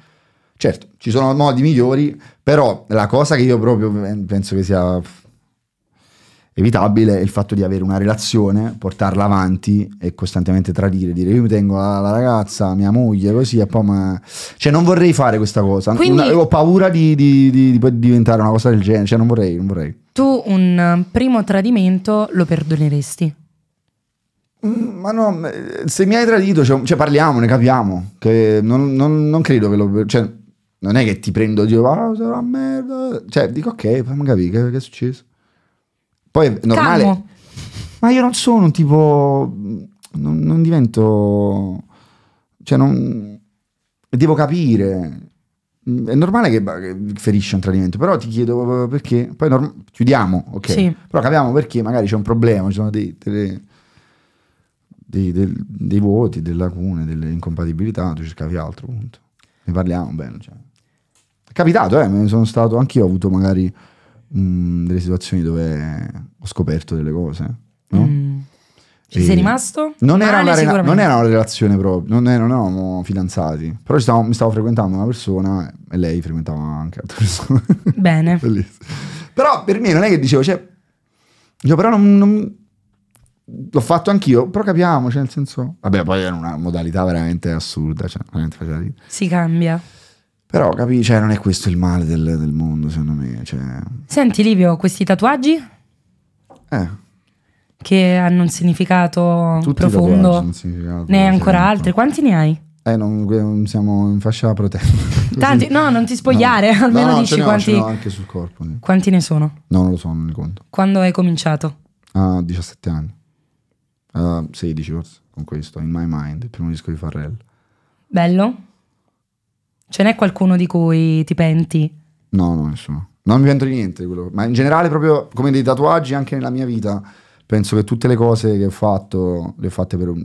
Certo, ci sono modi migliori, però la cosa che io proprio penso che sia evitabile il fatto di avere una relazione, portarla avanti e costantemente tradire, dire io mi tengo la, la ragazza, mia moglie, così e poi ma... Cioè non vorrei fare questa cosa, Quindi, una, ho paura di, di, di, di, diventare una cosa del genere, cioè non vorrei, non vorrei. Tu un eh, primo tradimento lo perdoneresti? ma no, se mi hai tradito, cioè, cioè parliamone, capiamo, che non, non, non credo che lo... Cioè, non è che ti prendo e dico, ah, sarà merda. Cioè, dico, ok, fammi capire che, che è successo. Poi è normale. Calmo. Ma io non sono un tipo. Non, non divento. Cioè, non. Devo capire. È normale che, che ferisce un tradimento, però ti chiedo perché. Poi norm- chiudiamo, ok. Sì. Però capiamo perché magari c'è un problema, ci sono dei, delle, dei, dei, dei, vuoti, delle lacune, delle incompatibilità, tu cercavi altro, punto. Ne parliamo bene. Cioè. È capitato, eh, me ne sono stato, anch'io ho avuto magari mh, mm, delle situazioni dove ho scoperto delle cose, no? Mm. Ci sei rimasto? Non, era una, non era, una relazione proprio, non, eravamo fidanzati, però stavo, mi stavo frequentando una persona e lei frequentava anche altre persone. Bene. [LAUGHS] però per me non è che dicevo, cioè, dicevo, però non, non l'ho fatto anch'io, però capiamo, cioè nel senso... Vabbè, poi era una modalità veramente assurda, cioè, veramente faceva Si cambia. Però capisci, cioè, non è questo il male del, del mondo, secondo me. Cioè... Senti Livio, questi tatuaggi? Eh. Che hanno un significato Tutti profondo. Un significato, ne hai ancora certo. altri? Quanti ne hai? Eh, non, siamo in fascia protetta. [LAUGHS] Tanti, no, non ti spogliare, [LAUGHS] no. almeno no, no, dici ne quanti. No, anche sul corpo. Quanti ne sono? No, non lo so, non ne conto. Quando hai cominciato? A ah, 17 anni. Uh, 16 forse, con questo, In My Mind, il primo disco di Farrell. Bello. Ce n'è qualcuno di cui ti penti? No, no, nessuno. Non mi pento di niente, quello. ma in generale proprio come dei tatuaggi anche nella mia vita, penso che tutte le cose che ho fatto le ho fatte per... Un...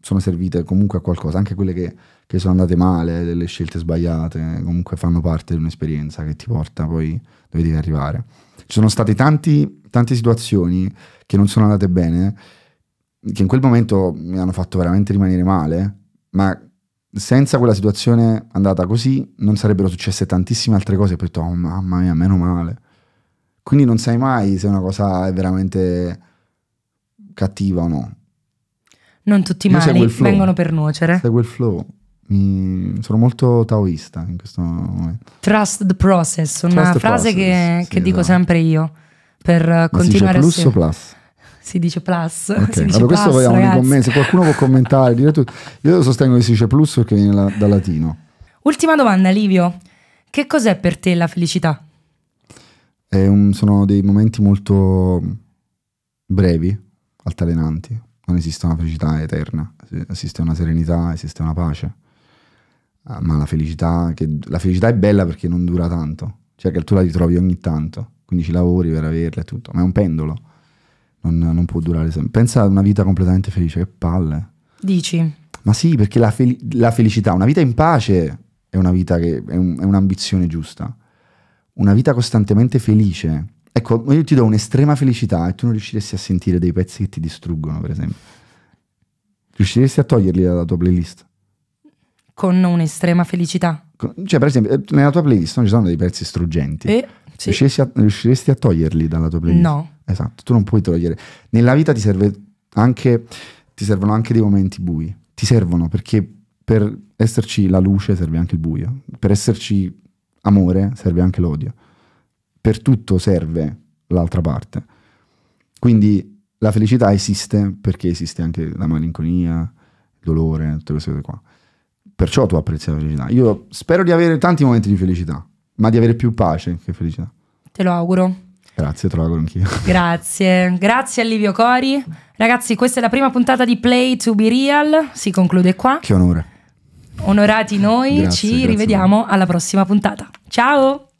sono servite comunque a qualcosa, anche quelle che, che sono andate male, delle scelte sbagliate, comunque fanno parte di un'esperienza che ti porta poi dove devi arrivare. Ci sono state tanti, tante situazioni che non sono andate bene, che in quel momento mi hanno fatto veramente rimanere male, ma senza quella situazione andata così non sarebbero successe tantissime altre cose, poi ho detto, oh, mamma mia, meno male. Quindi non sai mai se una cosa è veramente cattiva o no. Non tutti i mali vengono per nuocere. Segue il flow. Mi... Sono molto taoista in questo momento. Trust the process, una Trust frase process, che, sì, che esatto. dico sempre io per Ma continuare a... Plus o plus? si dice plus. Okay. Si dice allora, questo plus, vogliamo ragazzi. commenti. Se qualcuno può commentare, dire tutto. Io sostengo che si dice plus perché viene la, dal latino. Ultima domanda, Livio. Che cos'è per te la felicità? Un, sono dei momenti molto brevi, altalenanti. Non esiste una felicità eterna, esiste una serenità, esiste una pace. Ah, ma la felicità, che, la felicità è bella perché non dura tanto, cioè che tu la ritrovi ogni tanto, quindi ci lavori per averla e tutto, ma è un pendolo non, non può durare sempre. Pensa a una vita completamente felice, che palle. Dici? Ma sì, perché la, fel la felicità, una vita in pace è una vita che è, un'ambizione giusta. Una vita costantemente felice. Ecco, io ti do un'estrema felicità e tu non riusciresti a sentire dei pezzi che ti distruggono, per esempio. Riusciresti a toglierli dalla tua playlist? Con un'estrema felicità. Cioè, per esempio, eh, nella tua playlist non ci sono dei pezzi struggenti. Eh, sì. riusciresti, a, riusciresti a toglierli dalla tua playlist? No esatto, tu non puoi togliere. Nella vita ti, anche, ti servono anche dei momenti bui, ti servono perché per esserci la luce serve anche il buio, per esserci amore serve anche l'odio, per tutto serve l'altra parte. Quindi la felicità esiste perché esiste anche la malinconia, il dolore, tutte queste cose qua. Perciò tu apprezzi la felicità. Io spero di avere tanti momenti di felicità, ma di avere più pace che felicità. Te lo auguro. Grazie, trovo anch'io. [LAUGHS] Grazie, grazie a Livio Cori. Ragazzi, questa è la prima puntata di Play to Be Real, si conclude qua. Che onore. Onorati noi, grazie, ci grazie rivediamo alla prossima puntata. Ciao!